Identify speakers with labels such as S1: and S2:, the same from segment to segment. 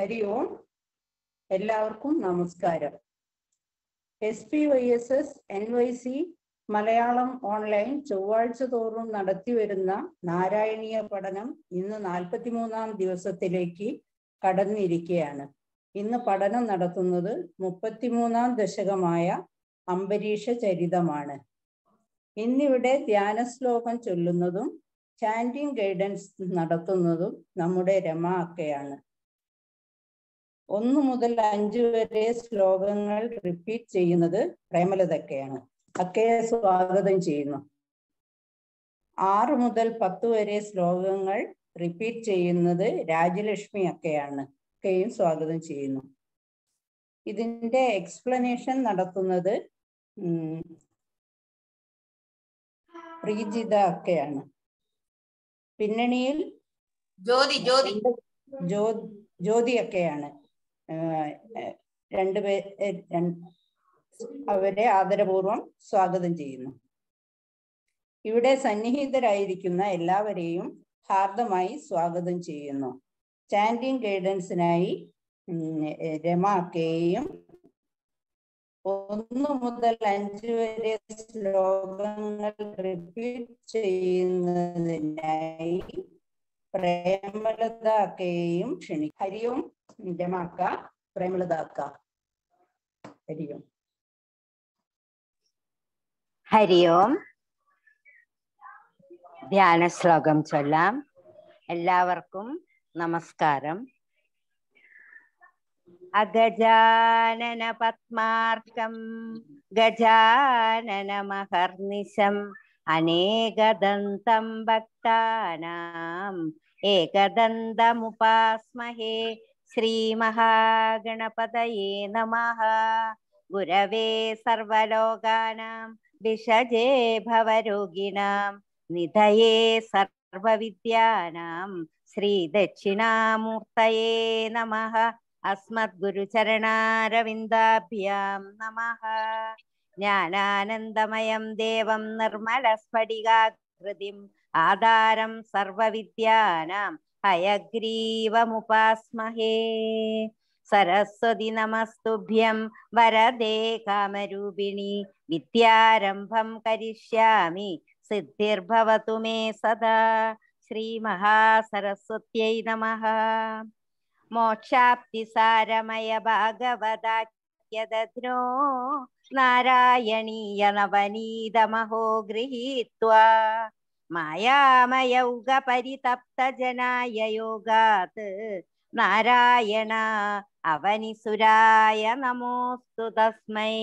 S1: ഹരി ഓം എല്ലാവർക്കും നമസ്കാരം S P Y S S N Y C Malayalam online ചൊവ്വാഴ്ച തോറും നടത്തിവരുന്ന നാരായണീയ പഠനം ഇന്ന് നാൽപ്പത്തിമൂന്നാം ദിവസത്തിലേക്ക് കടന്നിരിക്കുകയാണ് ഇന്ന് പഠനം നടത്തുന്നത് മുപ്പത്തിമൂന്നാം ദശകമായ അംബരീഷ ചരിതമാണ് ഇന്നിവിടെ ധ്യാന ശ്ലോകം ചൊല്ലുന്നതും ചാൻറ്റിങ് ഗൈഡൻസ് നടത്തുന്നതും നമ്മുടെ രമ അക്കയാണ് ഒന്ന് മുതൽ അഞ്ച് വരെ ശ്ലോകങ്ങൾ റിപ്പീറ്റ് ചെയ്യുന്നത് പ്രേമലതക്കെയാണ് അക്കയെ സ്വാഗതം ചെയ്യുന്നു ആറ് മുതൽ പത്ത് വരെ ശ്ലോകങ്ങൾ റിപ്പീറ്റ് ചെയ്യുന്നത് രാജലക്ഷ്മി അക്കയാണ് അക്കയും സ്വാഗതം ചെയ്യുന്നു ഇതിന്റെ എക്സ്പ്ലനേഷൻ നടത്തുന്നത് പ്രീജിത അക്കയാണ് പിന്നണിയിൽ ജ്യോതി ജ്യോതി ജ്യോതി അക്കയാണ് രണ്ടുപേ അവരെ ആദരപൂർവം സ്വാഗതം ചെയ്യുന്നു ഇവിടെ സന്നിഹിതരായിരിക്കുന്ന എല്ലാവരെയും ഹാർദമായി സ്വാഗതം ചെയ്യുന്നു സ്റ്റാൻഡിംഗ് ഗൈഡൻസിനായി രമ കെയും ഒന്ന് മുതൽ അഞ്ച് വരെ ശ്ലോകങ്ങൾ റിപ്പീറ്റ് ചെയ്യുന്നതിനായി പ്രേമലതാക്കയെയും ക്ഷണി ഹരിയും നിജമാക്ക പ്രേമലതാക്ക ഹരിയും
S2: ഹരിയോം ധ്യാന ശ്ലോകം ചൊല്ലാം എല്ലാവർക്കും നമസ്കാരം അഗജാനന പത്മാർക്കം ഗജാനന മഹർനിശം അനേകദന്തം ഭക്താനാം एकदन्तमुपास्महे श्रीमहागणपतये नमः गुरवे सर्वलोकानां विषजे भवरोगिणां निधये सर्वविद्यानां श्रीदक्षिणामूर्तये नमः अस्मद्गुरुचरणारविन्दाभ्यां नमः ज्ञानानन्दमयं देवं निर्मलस्फटिकाकृतिम् आधारं सर्वविद्यानां सरस्वती नमस्तुभ्यं वरदे कामरूपिणी विद्यारम्भं करिष्यामि सिद्धिर्भवतु मे सदा महासरस्वत्यै नमः मोक्षाप्तिसारमय भागवदाख्यदध्नो नारायणीयनवनीतमहो गृहीत्वा मायामयौगपरितप्तजनाय योगात् नारायण अवनिसुराय नमोऽस्तु तस्मै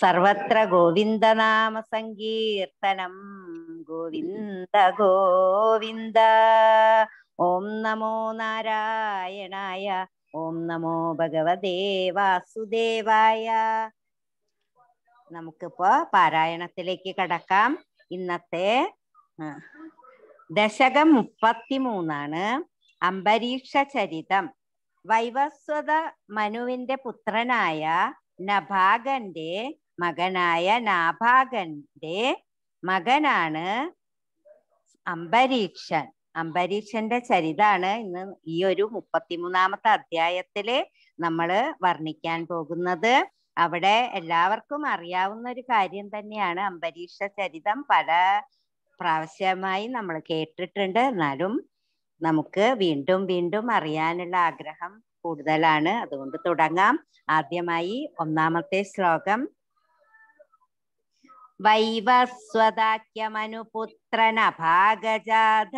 S2: सर्वत्र गोविन्दनामसङ्कीर्तनं गोविन्द गोविन्द ॐ नमो नारायणाय ॐ नमो भगवदे वासुदेवाय നമുക്കിപ്പോ പാരായണത്തിലേക്ക് കടക്കാം ഇന്നത്തെ ദശകം മൂന്നാണ് അംബരീക്ഷ ചരിതം വൈവസ്വത മനുവിന്റെ പുത്രനായ നഭാഗന്റെ മകനായ നാഭാഗന്റെ മകനാണ് അംബരീക്ഷൻ അംബരീക്ഷന്റെ ചരിതാണ് ഇന്ന് ഈ ഒരു മുപ്പത്തിമൂന്നാമത്തെ അധ്യായത്തില് നമ്മൾ വർണ്ണിക്കാൻ പോകുന്നത് അവിടെ എല്ലാവർക്കും അറിയാവുന്ന ഒരു കാര്യം തന്നെയാണ് അംബരീഷ ചരിതം പല പ്രാവശ്യമായി നമ്മൾ കേട്ടിട്ടുണ്ട് എന്നാലും നമുക്ക് വീണ്ടും വീണ്ടും അറിയാനുള്ള ആഗ്രഹം കൂടുതലാണ് അതുകൊണ്ട് തുടങ്ങാം ആദ്യമായി ഒന്നാമത്തെ ശ്ലോകം വൈവസ്വദാക്യമനുപുത്രനഭാഗജാത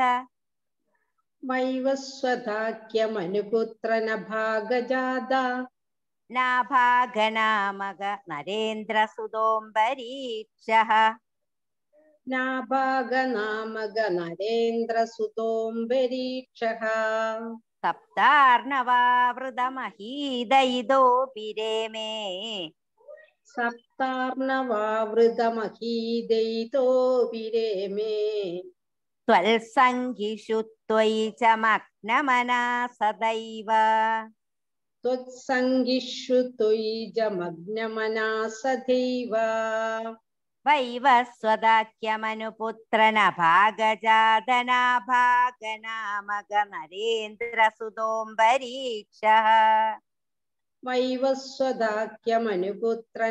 S3: വൈവസ്വദാക്യമനുപുത്രനഭാഗജാത
S2: नाभागनामग नरेन्द्रसुतोम्बरीक्षः
S3: नाभागनामग नरेन्द्रसुतोम्बरीक्षः सप्तार्णवावृतमहीदयितो
S2: नाम
S3: सप्तार्णवावृतमहीदयितो बिरेमे त्वल्सङ्घिषु त्वयि
S2: च मग्नमना सदैव त्वत्सङ्गिषु त्वयिजमग्नमनासधैव वैव स्वदाख्यमनुपुत्र न भागजातनाभागनामगमरेन्द्र
S3: सुतोऽम्बरीक्षः वैव स्वदाख्यमनुपुत्र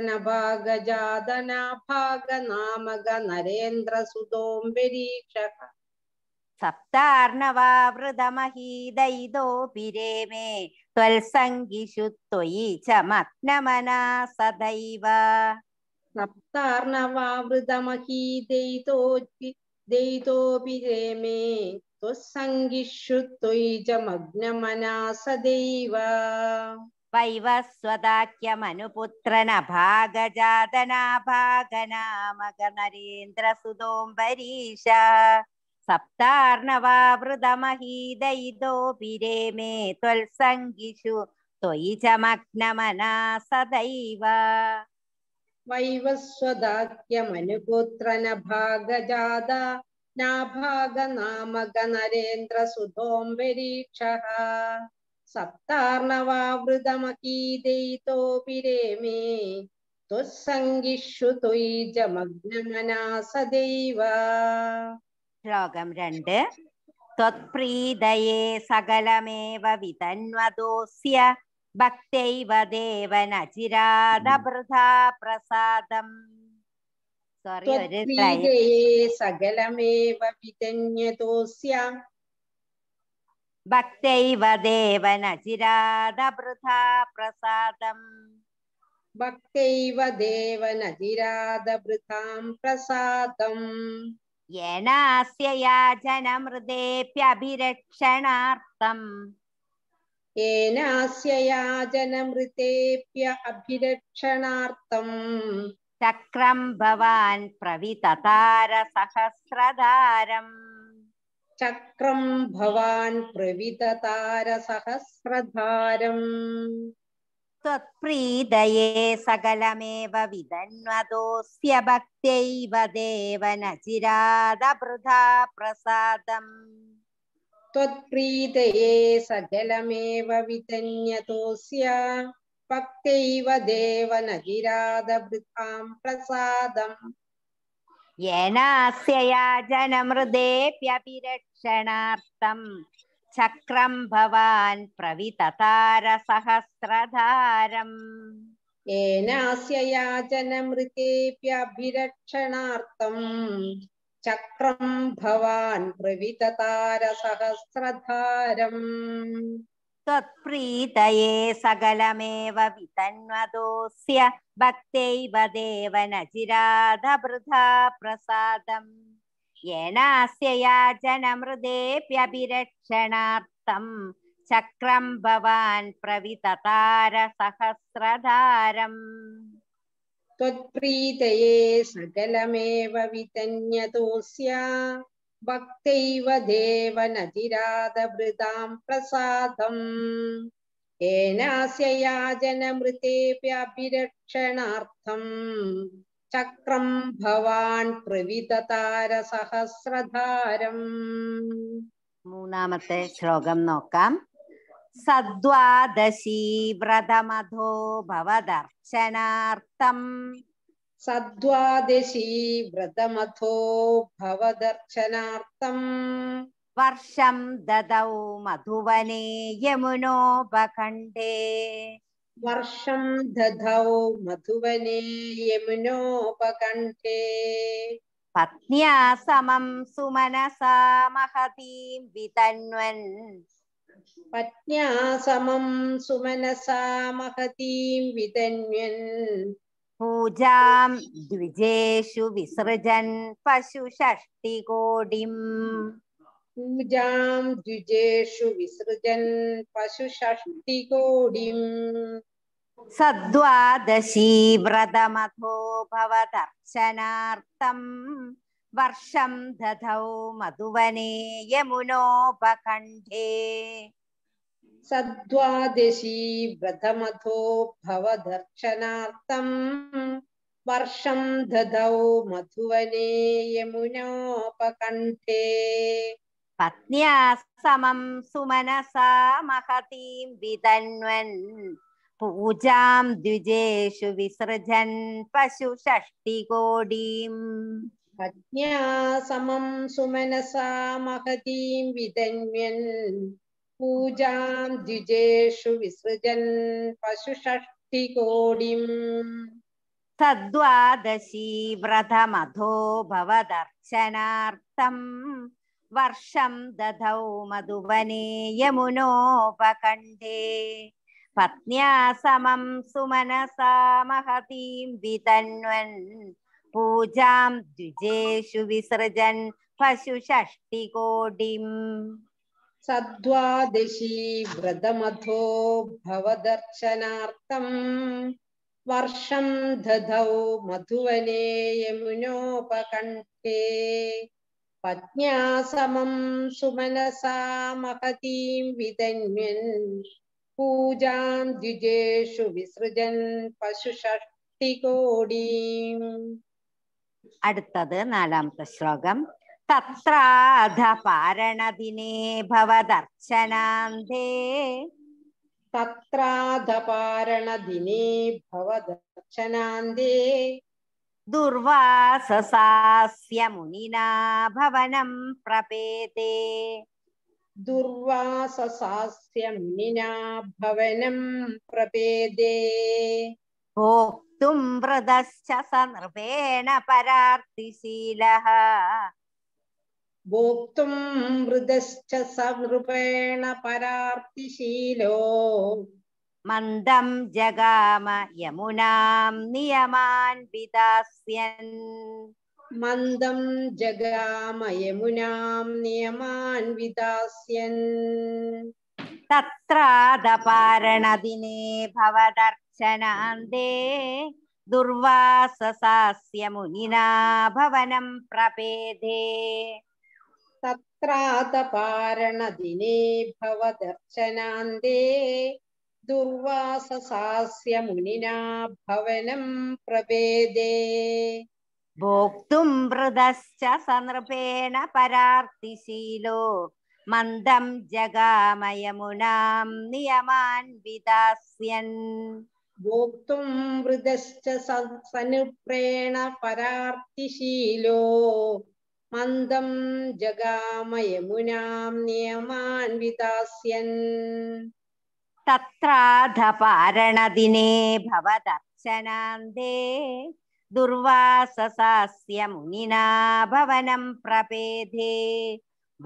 S2: त्वल्सङ्गिषु त्वयि च
S3: मग्नमना सदैव सप्तार्णवावृतमहीदयितोऽपि दयितोऽपि रेमे त्वत्सङ्गिषु त्वयि च मग्नमना सदैव
S2: सप्तार्णवावृतमहीदयिदोभिरे मे त्वल्सङ्गिषु त्वयि च मग्नमना
S3: सदैव वैवस्वदाख्यमनुपुत्रनभागजादा नाभागनामगनरेन्द्रसुधोऽम्बरीक्षः सप्तार्णवावृतमकीदयितोऽभिरेमे त्वत्सङ्गिषु त्वयि च मग्नमना सदैव ശ്ലോകം രണ്ട് त्वत्प्रीतये
S2: सकलमेव वितन्वदोऽस्य भक्त्यैव देवनचिरादभृथा प्रसाद भक्त त्वत्प्रीतये
S3: सकलमेव वितन्यतोऽस्य
S2: भक्त्यैव देवनचिरादभृथा
S3: प्रसादम् भक्त्यैव देवनचिरादभृतां प्रसादम् येनास्य ृतेप्यभिरक्षणार्थम् येनास्य याजनमृतेऽप्यभिरक्षणार्थम् चक्रम् भवान् प्रविततारसहस्रधारम् चक्रम् भवान् प्रविततारसहस्रधारम्
S2: ीदये सकलमेव
S3: निरादवृथा प्रसादम् त्वत्प्रीतये सकलमेव विदन्यतोऽस्य भक्त्यैव देवनचिरादभृथा प्रसादम्
S2: येनास्य या जनमृदेप्यभिरक्षणार्थम् चक्रम भवान प्रवितार सहस्रधारम
S3: याजनमृतेऽप्यभिरक्षणार्थम् चक्रं भवान् प्रविततारसहस्रधारम् त्वत्प्रीतये सकलमेव
S2: वितन्वदोऽस्य भक्त्यैव देवनचिराधवृथा प्रसादम् येनास्य याजनमृदेऽप्यभिरक्षणार्थं चक्रं भवान् प्रविततार
S3: सहस्रधारम् त्वत्प्रीतये सकलमेव वितन्यतोऽस्या भक्तैव देव नतिराधवृदां प्रसादम् येनास्य याजनमृतेऽप्यभिरक्षणार्थम् चक्रं भवान् प्रविततारसहस्रधारम् മൂന്നാമത്തെ
S2: ശ്ലോകം നോക്കാം സദ്വാദശി വ്രതമധോ
S3: ഭവദർശനാർത്ഥം സദ്വാദശി വ്രതമധോ ഭവദർശനാർത്ഥം വർഷം ദദൗ മധുവനേ യമുനോപകണ്ഠേ वर्षं दधौ मधुवने यमुनोपकण्ठे
S2: पत्न्या समं सुमनसा
S3: महतीं
S2: वितन्वन्
S3: पत्न्या समं सुमनसा महतीं वितन्वन् पूजां द्विजेषु विसृजन् पशुषष्टिकोटिम् पूजां द्विजेषु विसृजन् पशुषष्टिकोटिम्
S2: सद्वादशी व्रतमथो
S3: भवदर्चनार्थम्
S2: वर्षं दधौ मधुवने यमुनोपकण्ठे
S3: सद्वादशी व्रतमथो भवदर्चनार्थम् वर्षं दधौ मधुवने यमुनोपकण्ठे पत्न्या समं
S2: सुमनसा महतीं विदन्वन् पूजां
S3: द्विजेषु विसृजन् पशुषष्टिकोटीम् पत्न्या समं सुमनसा महतीं विदन्वन् पूजां द्विजेषु विसृजन् पशुषष्टिकोटिम् तद्वादशी व्रतमधो
S2: भवदर्चनार्थम् वर्ष दधौ मधुवने यमुनोपकंडे पत्न्या समं सुमनसा महतीं वितन्वन् पूजां द्विजेषु
S3: विसृजन् पशुषष्टिकोटिम् सद्वादशी व्रतमथो भवदर्चनार्थम् वर्षं दधौ मधुवने यमुनोपकण्ठे पत्न्या समं सुमनसा महतीं विदन्यन् पूजां द्विजेषु विसृजन् पशुषष्टिकोडीम्
S2: അടുത്തത് നാലാമത്തെ ശ്ലോകം തത്രാധ പാരണദിനേ
S3: ഭവദർച്ചനാന്തേ തത്രാധ പാരണദിനേ ഭവദർച്ചനാന്തേ दुर्वाससास्य मुनिना भवनं प्रपेते दुर्वाससास्य मुनिना भवनं प्रपेदे भोक्तुं व्रतश्च स नृपेण परार्तिशीलः भोक्तुं वृदश्च स नृपेण मन्दं जगाम यमुनां नियमान् विदास्यन् मन्दं जगाम यमुनां नियमान् विदास्यन् तत्रादपारणदिने भवदर्चनान्दे
S2: दुर्वाससास्य मुनिना भवनं
S3: प्रपेदे तत्रादपारणदिने भवदर्चनान्दे दुर्वाससास्य मुनिना भवनं प्रभेदे भोक्तुं
S2: मृदश्च सनृपेण परार्तिशीलो मन्दं जगामयमुनां नियमान् विदास्यन्
S3: भोक्तुं मृदश्च सनृप्रेण परार्तिशीलो മന്ദം ജഗാമയമുനാം നിയമാൻവിതാസ്യൻ
S2: तत्राधपारणदिने भवदर्चनान्दे दुर्वाससास्यमुनिना भवनं प्रपेधे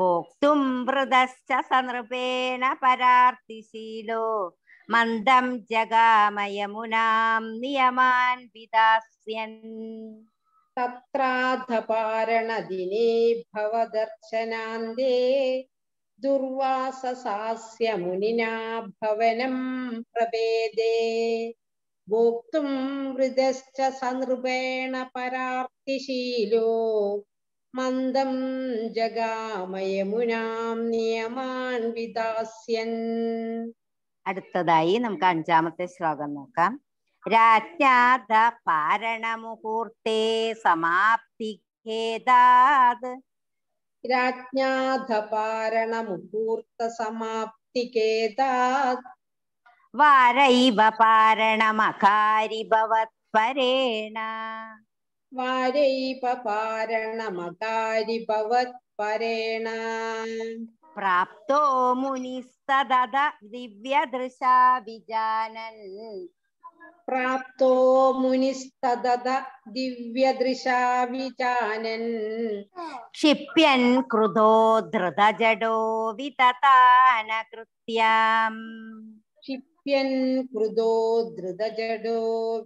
S2: भोक्तुं वृदश्च स नृपेण परार्तिशीलो मन्दं जगामयमुनां
S3: नियमान् विदास्यन् तत्राधपारणदिने भवदर्चनान्दे ദുർവാസസാസ്യ പ്രഭേദേ ഭോക്തും ഹൃദശ്ച സനൃപേണ പരാർത്തിശീലോ മന്ദം ജഗാമയമുനാം നിയമാൻ വിദാസ്യൻ അടുത്തതായി നമുക്ക് അഞ്ചാമത്തെ ശ്ലോകം നോക്കാം
S2: രാജ്ഞാത പാരണമുഹൂർത്തേ സമാപ്തി
S3: ഖേദാത് ूर्तसमाप्तिकेतारिभवत्परेण वारैव पारणमकारिभवत्परेण प्राप्तो मुनिस्तद दिव्यदृशाभिजानन् പ്രാപ്തോ മുനിസ്തത ദിവ്യദൃശാ വിചാനൻ ക്ഷിപ്യൻ കൃതോ
S2: ധൃതജടോ
S3: വിതതാന കൃത്യാം ക്ഷിപ്യൻ കൃതോ ധൃതജടോ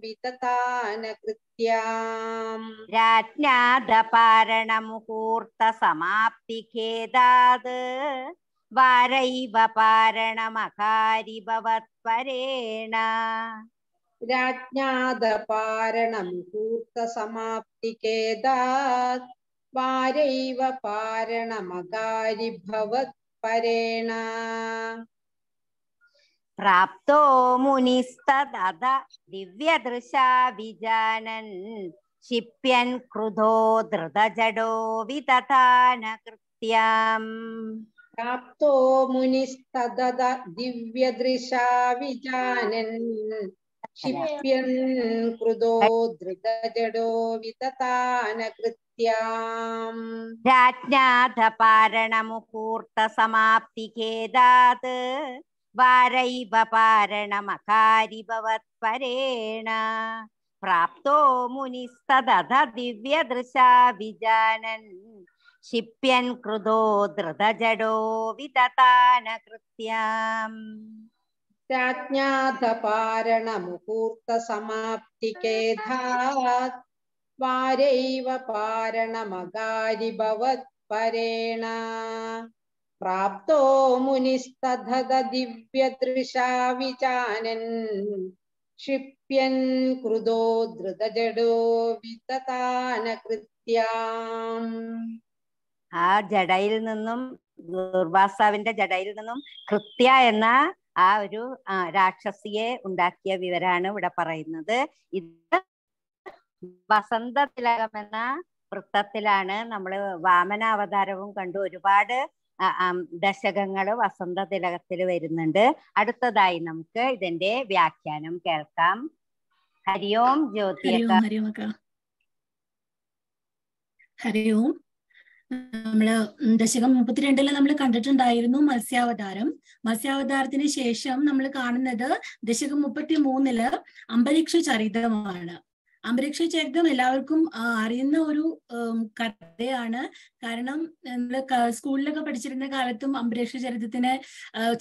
S3: വിതതാന കൃത്യാം രാജ്ഞാദപാരണ
S2: മുഹൂർത്ത സമാപ്തി ഖേദാത് വാരൈവ പാരണമകാരി ഭവത്പരേണ
S3: प्तिकेदा वारैव भवत्परेण प्राप्तो
S2: दिव्यदृशा विजानन् क्षिप्यन् क्रुधो धृतजडो
S3: विदथा न कृत्याम् प्राप्तो मुनिस्तदद दिव्यदृशा विजानन् क्षिप्यन् कृदो धृतजडो विततानकृत्याम्
S2: राज्ञाधपारणमुहूर्तसमाप्तिखेदात् वारैव पारणमकारिभवत्परेण प्राप्तो मुनिस्तदध दिव्यदृशा विजानन् क्षिप्यन् कृदो धृतजडो विततानकृत्याम्
S3: राज्ञाधपारणमुहूर्तसमाप्तिकेधात् वारैव पारणमगारिभवत्परेण प्राप्तो मुनिस्तधद दिव्यदृशा विचानन् क्षिप्यन् कृदो धृतजडो വിതതാനകൃത്യാം ആ ജടയിൽ നിന്നും ദുർവാസാവിന്റെ ജടയിൽ നിന്നും
S2: കൃത്യ എന്ന ആ ഒരു രാക്ഷസിയെ ഉണ്ടാക്കിയ വിവരാണ് ഇവിടെ പറയുന്നത് ഇത് തിലകം എന്ന വൃത്തത്തിലാണ് നമ്മൾ വാമനാവതാരവും കണ്ടു ഒരുപാട് ദശകങ്ങൾ വസന്ത തിലകത്തിൽ വരുന്നുണ്ട് അടുത്തതായി നമുക്ക് ഇതിന്റെ വ്യാഖ്യാനം കേൾക്കാം
S4: ഹരി ഓം ജ്യോതി ഹരി ഓം നമ്മള് ദശകം മുപ്പത്തിരണ്ടിൽ നമ്മൾ കണ്ടിട്ടുണ്ടായിരുന്നു മത്സ്യാവതാരം മത്സ്യാവതാരത്തിന് ശേഷം നമ്മൾ കാണുന്നത് ദശകം മുപ്പത്തി മൂന്നില് അമ്പരീക്ഷ ചരിതമാണ് അന്തരീക്ഷ ചരിത്രം എല്ലാവർക്കും അറിയുന്ന ഒരു കഥയാണ് കാരണം നമ്മൾ സ്കൂളിലൊക്കെ പഠിച്ചിരുന്ന കാലത്തും അന്തരീക്ഷ ചരിത്രത്തിന്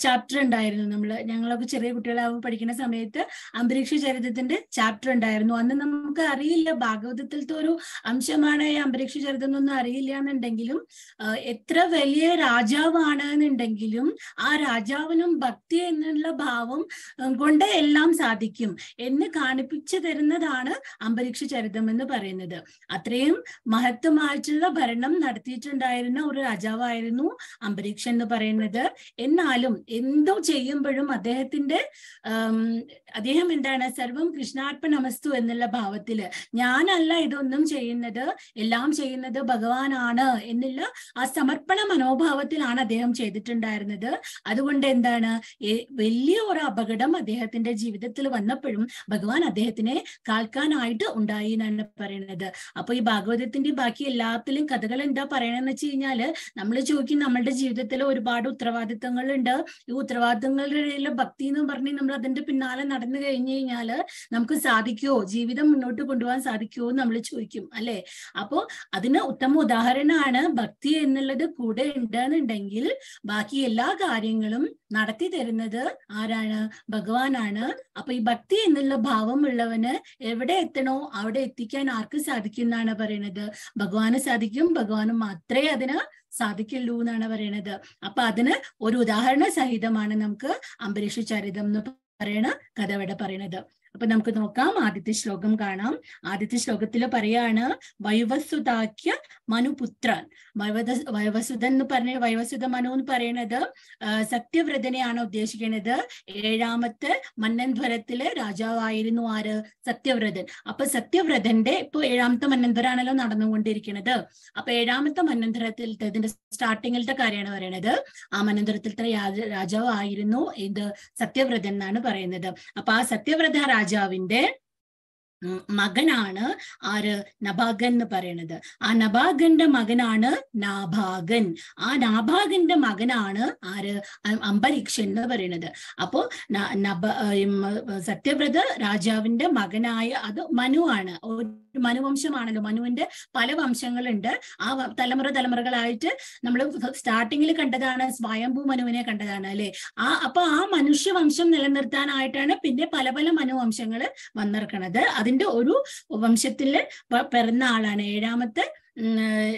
S4: ചാപ്റ്റർ ഉണ്ടായിരുന്നു നമ്മൾ ഞങ്ങളൊക്കെ ചെറിയ കുട്ടികളാവുമ്പോൾ പഠിക്കുന്ന സമയത്ത് അന്തരീക്ഷ ചരിത്രത്തിന്റെ ചാപ്റ്റർ ഉണ്ടായിരുന്നു അന്ന് നമുക്ക് അറിയില്ല ഭാഗവതത്തിലത്തെ ഒരു അംശമാണ് ഈ അന്തരീക്ഷ ചരിത്രം എന്നൊന്നും അറിയില്ല എന്നുണ്ടെങ്കിലും എത്ര വലിയ രാജാവാണ് എന്നുണ്ടെങ്കിലും ആ രാജാവിനും ഭക്തി എന്നുള്ള ഭാവം കൊണ്ട് എല്ലാം സാധിക്കും എന്ന് കാണിപ്പിച്ചു തരുന്നതാണ് അന്തരീക്ഷ ചരിതം എന്ന് പറയുന്നത് അത്രയും മഹത്വമായിട്ടുള്ള ഭരണം നടത്തിയിട്ടുണ്ടായിരുന്ന ഒരു രാജാവായിരുന്നു അംബരീഷ് എന്ന് പറയുന്നത് എന്നാലും എന്തോ ചെയ്യുമ്പോഴും അദ്ദേഹത്തിന്റെ അദ്ദേഹം എന്താണ് സർവം കൃഷ്ണാർപ്പണമസ്തു എന്നുള്ള ഭാവത്തില് ഞാനല്ല ഇതൊന്നും ചെയ്യുന്നത് എല്ലാം ചെയ്യുന്നത് ഭഗവാനാണ് എന്നുള്ള ആ സമർപ്പണ മനോഭാവത്തിലാണ് അദ്ദേഹം ചെയ്തിട്ടുണ്ടായിരുന്നത് അതുകൊണ്ട് എന്താണ് വലിയ ഒരു അപകടം അദ്ദേഹത്തിന്റെ ജീവിതത്തിൽ വന്നപ്പോഴും ഭഗവാൻ അദ്ദേഹത്തിനെ കാൽക്കാനായിട്ട് ഉണ്ടായി എന്നാണ് പറയുന്നത് അപ്പൊ ഈ ഭാഗവതത്തിന്റെ ബാക്കി എല്ലാത്തിലും കഥകൾ എന്താ പറയണെന്ന് വെച്ച് കഴിഞ്ഞാല് നമ്മൾ ചോദിക്കും നമ്മളുടെ ജീവിതത്തിൽ ഒരുപാട് ഉത്തരവാദിത്തങ്ങളുണ്ട് ഈ ഉത്തരവാദിത്തങ്ങളുടെ ഭക്തി എന്ന് പറഞ്ഞ് നമ്മൾ അതിന്റെ പിന്നാലെ നടന്നു കഴിഞ്ഞു കഴിഞ്ഞാൽ നമുക്ക് സാധിക്കുമോ ജീവിതം മുന്നോട്ട് കൊണ്ടുപോകാൻ സാധിക്കുമോ എന്ന് നമ്മൾ ചോദിക്കും അല്ലെ അപ്പോ അതിന് ഉത്തമ ഉദാഹരണമാണ് ഭക്തി എന്നുള്ളത് കൂടെ ഉണ്ടെന്നുണ്ടെങ്കിൽ ബാക്കി എല്ലാ കാര്യങ്ങളും നടത്തി തരുന്നത് ആരാണ് ഭഗവാനാണ് അപ്പൊ ഈ ഭക്തി എന്നുള്ള ഭാവം ഉള്ളവന് എവിടെ എത്തണോ അവിടെ എത്തിക്കാൻ ആർക്ക് സാധിക്കും എന്നാണ് പറയുന്നത് ഭഗവാന് സാധിക്കും ഭഗവാന് മാത്രമേ അതിന് സാധിക്കുള്ളൂ എന്നാണ് പറയുന്നത് അപ്പൊ അതിന് ഒരു ഉദാഹരണ സഹിതമാണ് നമുക്ക് അംബരീഷ ചരിതം എന്ന് പറയണ കഥ ഇവിടെ പറയണത് അപ്പൊ നമുക്ക് നോക്കാം ആദ്യത്തെ ശ്ലോകം കാണാം ആദ്യത്തെ ശ്ലോകത്തിൽ പറയാണ് വൈവസുതാക്യ മനുപുത്രൻ വൈവസുധൻ എന്ന് പറഞ്ഞ വൈവസുധ മനു എന്ന് പറയുന്നത് സത്യവ്രതനെയാണ് ഉദ്ദേശിക്കുന്നത് ഏഴാമത്തെ മന്നൻധ്വരത്തില് രാജാവായിരുന്നു ആര് സത്യവ്രതൻ അപ്പൊ സത്യവ്രതന്റെ ഇപ്പൊ ഏഴാമത്തെ മന്നൻധ്വരാണല്ലോ നടന്നുകൊണ്ടിരിക്കുന്നത് അപ്പൊ ഏഴാമത്തെ മന്നൻധ്വരത്തിലത്തെ ഇതിന്റെ സ്റ്റാർട്ടിങ്ങിലത്തെ കാര്യമാണ് പറയുന്നത് ആ മന്നൻധ്വരത്തിലത്തെ രാജാവായിരുന്നു എന്ത് സത്യവ്രതൻ എന്നാണ് പറയുന്നത് അപ്പൊ ആ സത്യവ്രത രാജ cezaevinde മകനാണ് ആര് നഭാഗൻ എന്ന് പറയുന്നത് ആ നഭാഗന്റെ മകനാണ് നാഭാഗൻ ആ നാഭാഗന്റെ മകനാണ് ആര് അംബരീക്ഷൻ എന്ന് പറയണത് അപ്പോ നഭ സത്യവ്രത രാജാവിന്റെ മകനായ അത് മനു ആണ് മനുവംശമാണല്ലോ മനുവിന്റെ പല വംശങ്ങളുണ്ട് ആ തലമുറ തലമുറകളായിട്ട് നമ്മൾ സ്റ്റാർട്ടിങ്ങിൽ കണ്ടതാണ് സ്വയംഭൂ മനുവിനെ കണ്ടതാണ് അല്ലെ ആ അപ്പൊ ആ മനുഷ്യവംശം നിലനിർത്താനായിട്ടാണ് പിന്നെ പല പല മനുവംശങ്ങൾ വന്നിറക്കണത് അത് അതിന്റെ ഒരു വംശത്തില് പിറന്ന ആളാണ് ഏഴാമത്തെ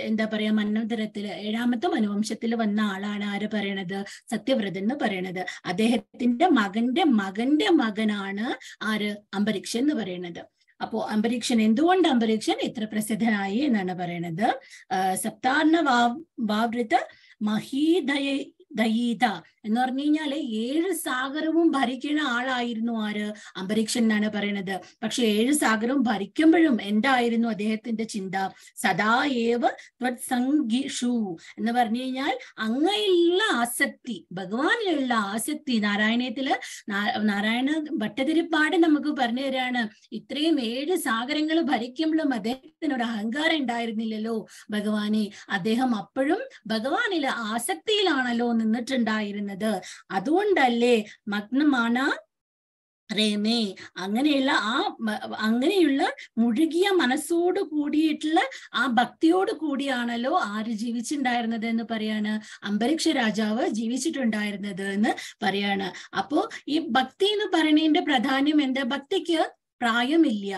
S4: എന്താ പറയാ മന്വന്തരത്തില് ഏഴാമത്തെ മനുവംശത്തിൽ വന്ന ആളാണ് ആര് പറയണത് സത്യവ്രതൻ എന്ന് പറയണത് അദ്ദേഹത്തിന്റെ മകന്റെ മകന്റെ മകനാണ് ആര് അംബരീക്ഷൻ എന്ന് പറയണത് അപ്പോ അംബരീക്ഷൻ എന്തുകൊണ്ട് അംബരീക്ഷൻ ഇത്ര പ്രസിദ്ധനായി എന്നാണ് പറയണത് സപ്താർണ വാവൃത മഹീധയ ദയീത എന്ന് പറഞ്ഞു കഴിഞ്ഞാല് ഏഴ് സാഗരവും ഭരിക്കുന്ന ആളായിരുന്നു ആര് അംബരീക്ഷൻ എന്നാണ് പറയുന്നത് പക്ഷെ ഏഴ് സാഗരവും ഭരിക്കുമ്പോഴും എന്തായിരുന്നു അദ്ദേഹത്തിന്റെ ചിന്ത സദാ ഏവ് ത്വത്സംഗിഷു എന്ന് പറഞ്ഞു കഴിഞ്ഞാൽ അങ്ങയിലുള്ള ആസക്തി ഭഗവാനിലുള്ള ആസക്തി നാരായണത്തില് നാരായണ ഭട്ടതിരിപ്പാട് നമുക്ക് പറഞ്ഞു തരാണ് ഇത്രയും ഏഴ് സാഗരങ്ങൾ ഭരിക്കുമ്പോഴും അദ്ദേഹത്തിന് ഒരു അഹങ്കാരം ഉണ്ടായിരുന്നില്ലല്ലോ ഭഗവാനെ അദ്ദേഹം അപ്പോഴും ഭഗവാനിലെ ആസക്തിയിലാണല്ലോ നിന്നിട്ടുണ്ടായിരുന്നത് അതുകൊണ്ടല്ലേ മഗ്നമാണ് േമേ അങ്ങനെയുള്ള ആ അങ്ങനെയുള്ള മുഴുകിയ മനസ്സോട് കൂടിയിട്ടുള്ള ആ ഭക്തിയോട് കൂടിയാണല്ലോ ആര് ജീവിച്ചിട്ടുണ്ടായിരുന്നത് എന്ന് പറയാണ് അമ്പരീക്ഷ രാജാവ് ജീവിച്ചിട്ടുണ്ടായിരുന്നത് എന്ന് പറയാണ് അപ്പോ ഈ ഭക്തി എന്ന് പറയുന്നതിന്റെ പ്രാധാന്യം എന്താ ഭക്തിക്ക് പ്രായമില്ല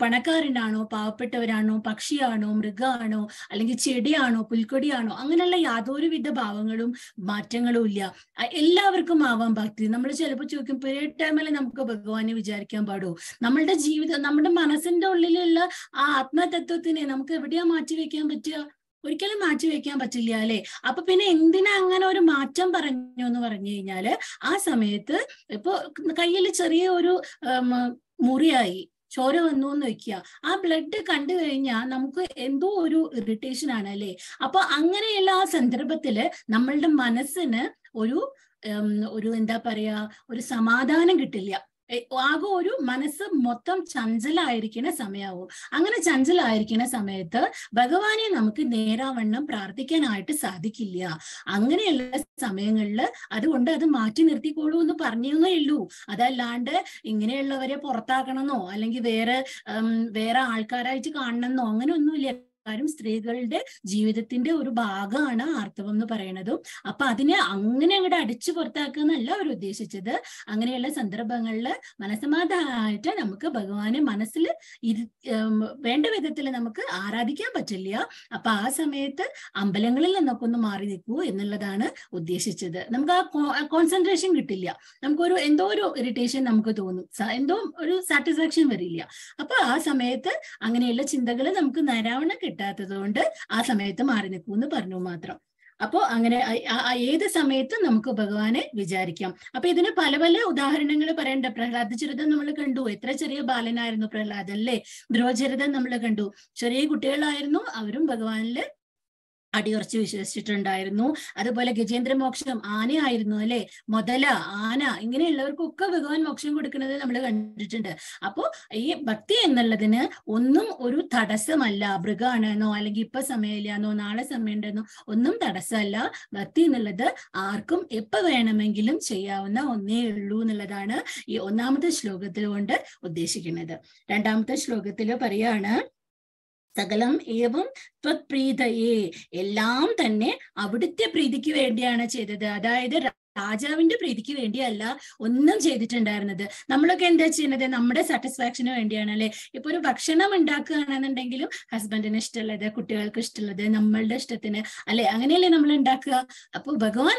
S4: പണക്കാരനാണോ പാവപ്പെട്ടവരാണോ പക്ഷിയാണോ മൃഗമാണോ അല്ലെങ്കിൽ ചെടിയാണോ പുൽക്കൊടിയാണോ അങ്ങനെയുള്ള യാതൊരുവിധ ഭാവങ്ങളും മാറ്റങ്ങളും ഇല്ല എല്ലാവർക്കും ആവാൻ ഭക്തി നമ്മൾ ചിലപ്പോൾ ചോദിക്കും പീരീഡ് ടൈമിൽ നമുക്ക് ഭഗവാനെ വിചാരിക്കാൻ പാടോ നമ്മളുടെ ജീവിതം നമ്മുടെ മനസ്സിന്റെ ഉള്ളിലുള്ള ആ ആത്മതത്വത്തിനെ നമുക്ക് എവിടെയാ മാറ്റി വെക്കാൻ പറ്റുക ഒരിക്കലും മാറ്റി വെക്കാൻ പറ്റില്ല അല്ലെ അപ്പൊ പിന്നെ എന്തിനാ അങ്ങനെ ഒരു മാറ്റം പറഞ്ഞു എന്ന് പറഞ്ഞു കഴിഞ്ഞാല് ആ സമയത്ത് ഇപ്പൊ കയ്യിൽ ചെറിയ ഒരു മുറിയായി ചോര വന്നു എന്ന് വെക്കുക ആ ബ്ലഡ് കണ്ടു കഴിഞ്ഞാൽ നമുക്ക് എന്തോ ഒരു ഇറിറ്റേഷൻ ആണ് അല്ലെ അപ്പൊ അങ്ങനെയുള്ള ആ സന്ദർഭത്തില് നമ്മളുടെ മനസ്സിന് ഒരു ഒരു എന്താ പറയാ ഒരു സമാധാനം കിട്ടില്ല ആകെ ഒരു മനസ്സ് മൊത്തം ചഞ്ചലായിരിക്കുന്ന സമയമാവും അങ്ങനെ ചഞ്ചലായിരിക്കുന്ന സമയത്ത് ഭഗവാനെ നമുക്ക് നേരാവണ്ണം പ്രാർത്ഥിക്കാനായിട്ട് സാധിക്കില്ല അങ്ങനെയുള്ള സമയങ്ങളിൽ അതുകൊണ്ട് അത് മാറ്റി നിർത്തിക്കോളൂ എന്ന് പറഞ്ഞേ ഉള്ളൂ അതല്ലാണ്ട് ഇങ്ങനെയുള്ളവരെ പുറത്താക്കണമെന്നോ അല്ലെങ്കിൽ വേറെ വേറെ ആൾക്കാരായിട്ട് കാണണമെന്നോ അങ്ങനെയൊന്നുമില്ല ആൾക്കാരും സ്ത്രീകളുടെ ജീവിതത്തിന്റെ ഒരു ഭാഗമാണ് ആർത്തവം എന്ന് പറയുന്നതും അപ്പൊ അതിനെ അങ്ങനെ അങ്ങോട്ട് അടിച്ചു പുറത്താക്കുന്നല്ല അവർ ഉദ്ദേശിച്ചത് അങ്ങനെയുള്ള സന്ദർഭങ്ങളിൽ മനസമാധാനമായിട്ട് നമുക്ക് ഭഗവാനെ മനസ്സിൽ ഇരു വേണ്ട വിധത്തിൽ നമുക്ക് ആരാധിക്കാൻ പറ്റില്ല അപ്പൊ ആ സമയത്ത് അമ്പലങ്ങളിൽ നിന്നൊക്കെ ഒന്ന് മാറി നിൽക്കൂ എന്നുള്ളതാണ് ഉദ്ദേശിച്ചത് നമുക്ക് ആ കോൺസെൻട്രേഷൻ കിട്ടില്ല നമുക്കൊരു എന്തോ ഒരു ഇറിറ്റേഷൻ നമുക്ക് തോന്നും എന്തോ ഒരു സാറ്റിസ്ഫാക്ഷൻ വരില്ല അപ്പൊ ആ സമയത്ത് അങ്ങനെയുള്ള ചിന്തകൾ നമുക്ക് നരാവണ കിട്ടാത്തത് കൊണ്ട് ആ സമയത്ത് മാറി നിൽക്കൂ എന്ന് പറഞ്ഞു മാത്രം അപ്പോൾ അങ്ങനെ ഏത് സമയത്തും നമുക്ക് ഭഗവാനെ വിചാരിക്കാം അപ്പൊ ഇതിന് പല പല ഉദാഹരണങ്ങൾ പറയണ്ട ചരിതം നമ്മൾ കണ്ടു എത്ര ചെറിയ ബാലനായിരുന്നു പ്രഹ്ലാദൻ അല്ലെ ധ്രുവചരിതം നമ്മൾ കണ്ടു ചെറിയ കുട്ടികളായിരുന്നു അവരും ഭഗവാനില് അടിയുറച്ച് വിശ്വസിച്ചിട്ടുണ്ടായിരുന്നു അതുപോലെ ഗജേന്ദ്ര മോക്ഷം ആനയായിരുന്നു അല്ലെ മുതല ആന ഇങ്ങനെയുള്ളവർക്കൊക്കെ ഭഗവാൻ മോക്ഷം കൊടുക്കുന്നത് നമ്മൾ കണ്ടിട്ടുണ്ട് അപ്പോ ഈ ഭക്തി എന്നുള്ളതിന് ഒന്നും ഒരു തടസ്സമല്ല മൃഗാണെന്നോ അല്ലെങ്കിൽ ഇപ്പൊ സമയമില്ലാന്നോ നാളെ സമയമുണ്ടെന്നോ ഒന്നും തടസ്സമല്ല ഭക്തി എന്നുള്ളത് ആർക്കും എപ്പോ വേണമെങ്കിലും ചെയ്യാവുന്ന ഒന്നേ ഉള്ളൂ എന്നുള്ളതാണ് ഈ ഒന്നാമത്തെ ശ്ലോകത്തിൽ കൊണ്ട് ഉദ്ദേശിക്കുന്നത് രണ്ടാമത്തെ ശ്ലോകത്തിൽ പറയാണ് സകലം ഏവം ത്വത് എല്ലാം തന്നെ അവിടുത്തെ പ്രീതിക്ക് വേണ്ടിയാണ് ചെയ്തത് അതായത് രാജാവിന്റെ പ്രീതിക്ക് വേണ്ടിയല്ല ഒന്നും ചെയ്തിട്ടുണ്ടായിരുന്നത് നമ്മളൊക്കെ എന്താ ചെയ്യുന്നത് നമ്മുടെ സാറ്റിസ്ഫാക്ഷന് വേണ്ടിയാണ് അല്ലെ ഇപ്പൊ ഒരു ഭക്ഷണം ഉണ്ടാക്കുകയാണെന്നുണ്ടെങ്കിലും ഹസ്ബൻഡിന് ഇഷ്ടമുള്ളത് കുട്ടികൾക്ക് ഇഷ്ടമുള്ളത് നമ്മളുടെ ഇഷ്ടത്തിന് അല്ലെ അങ്ങനെയല്ലേ നമ്മൾ ഉണ്ടാക്കുക അപ്പൊ ഭഗവാൻ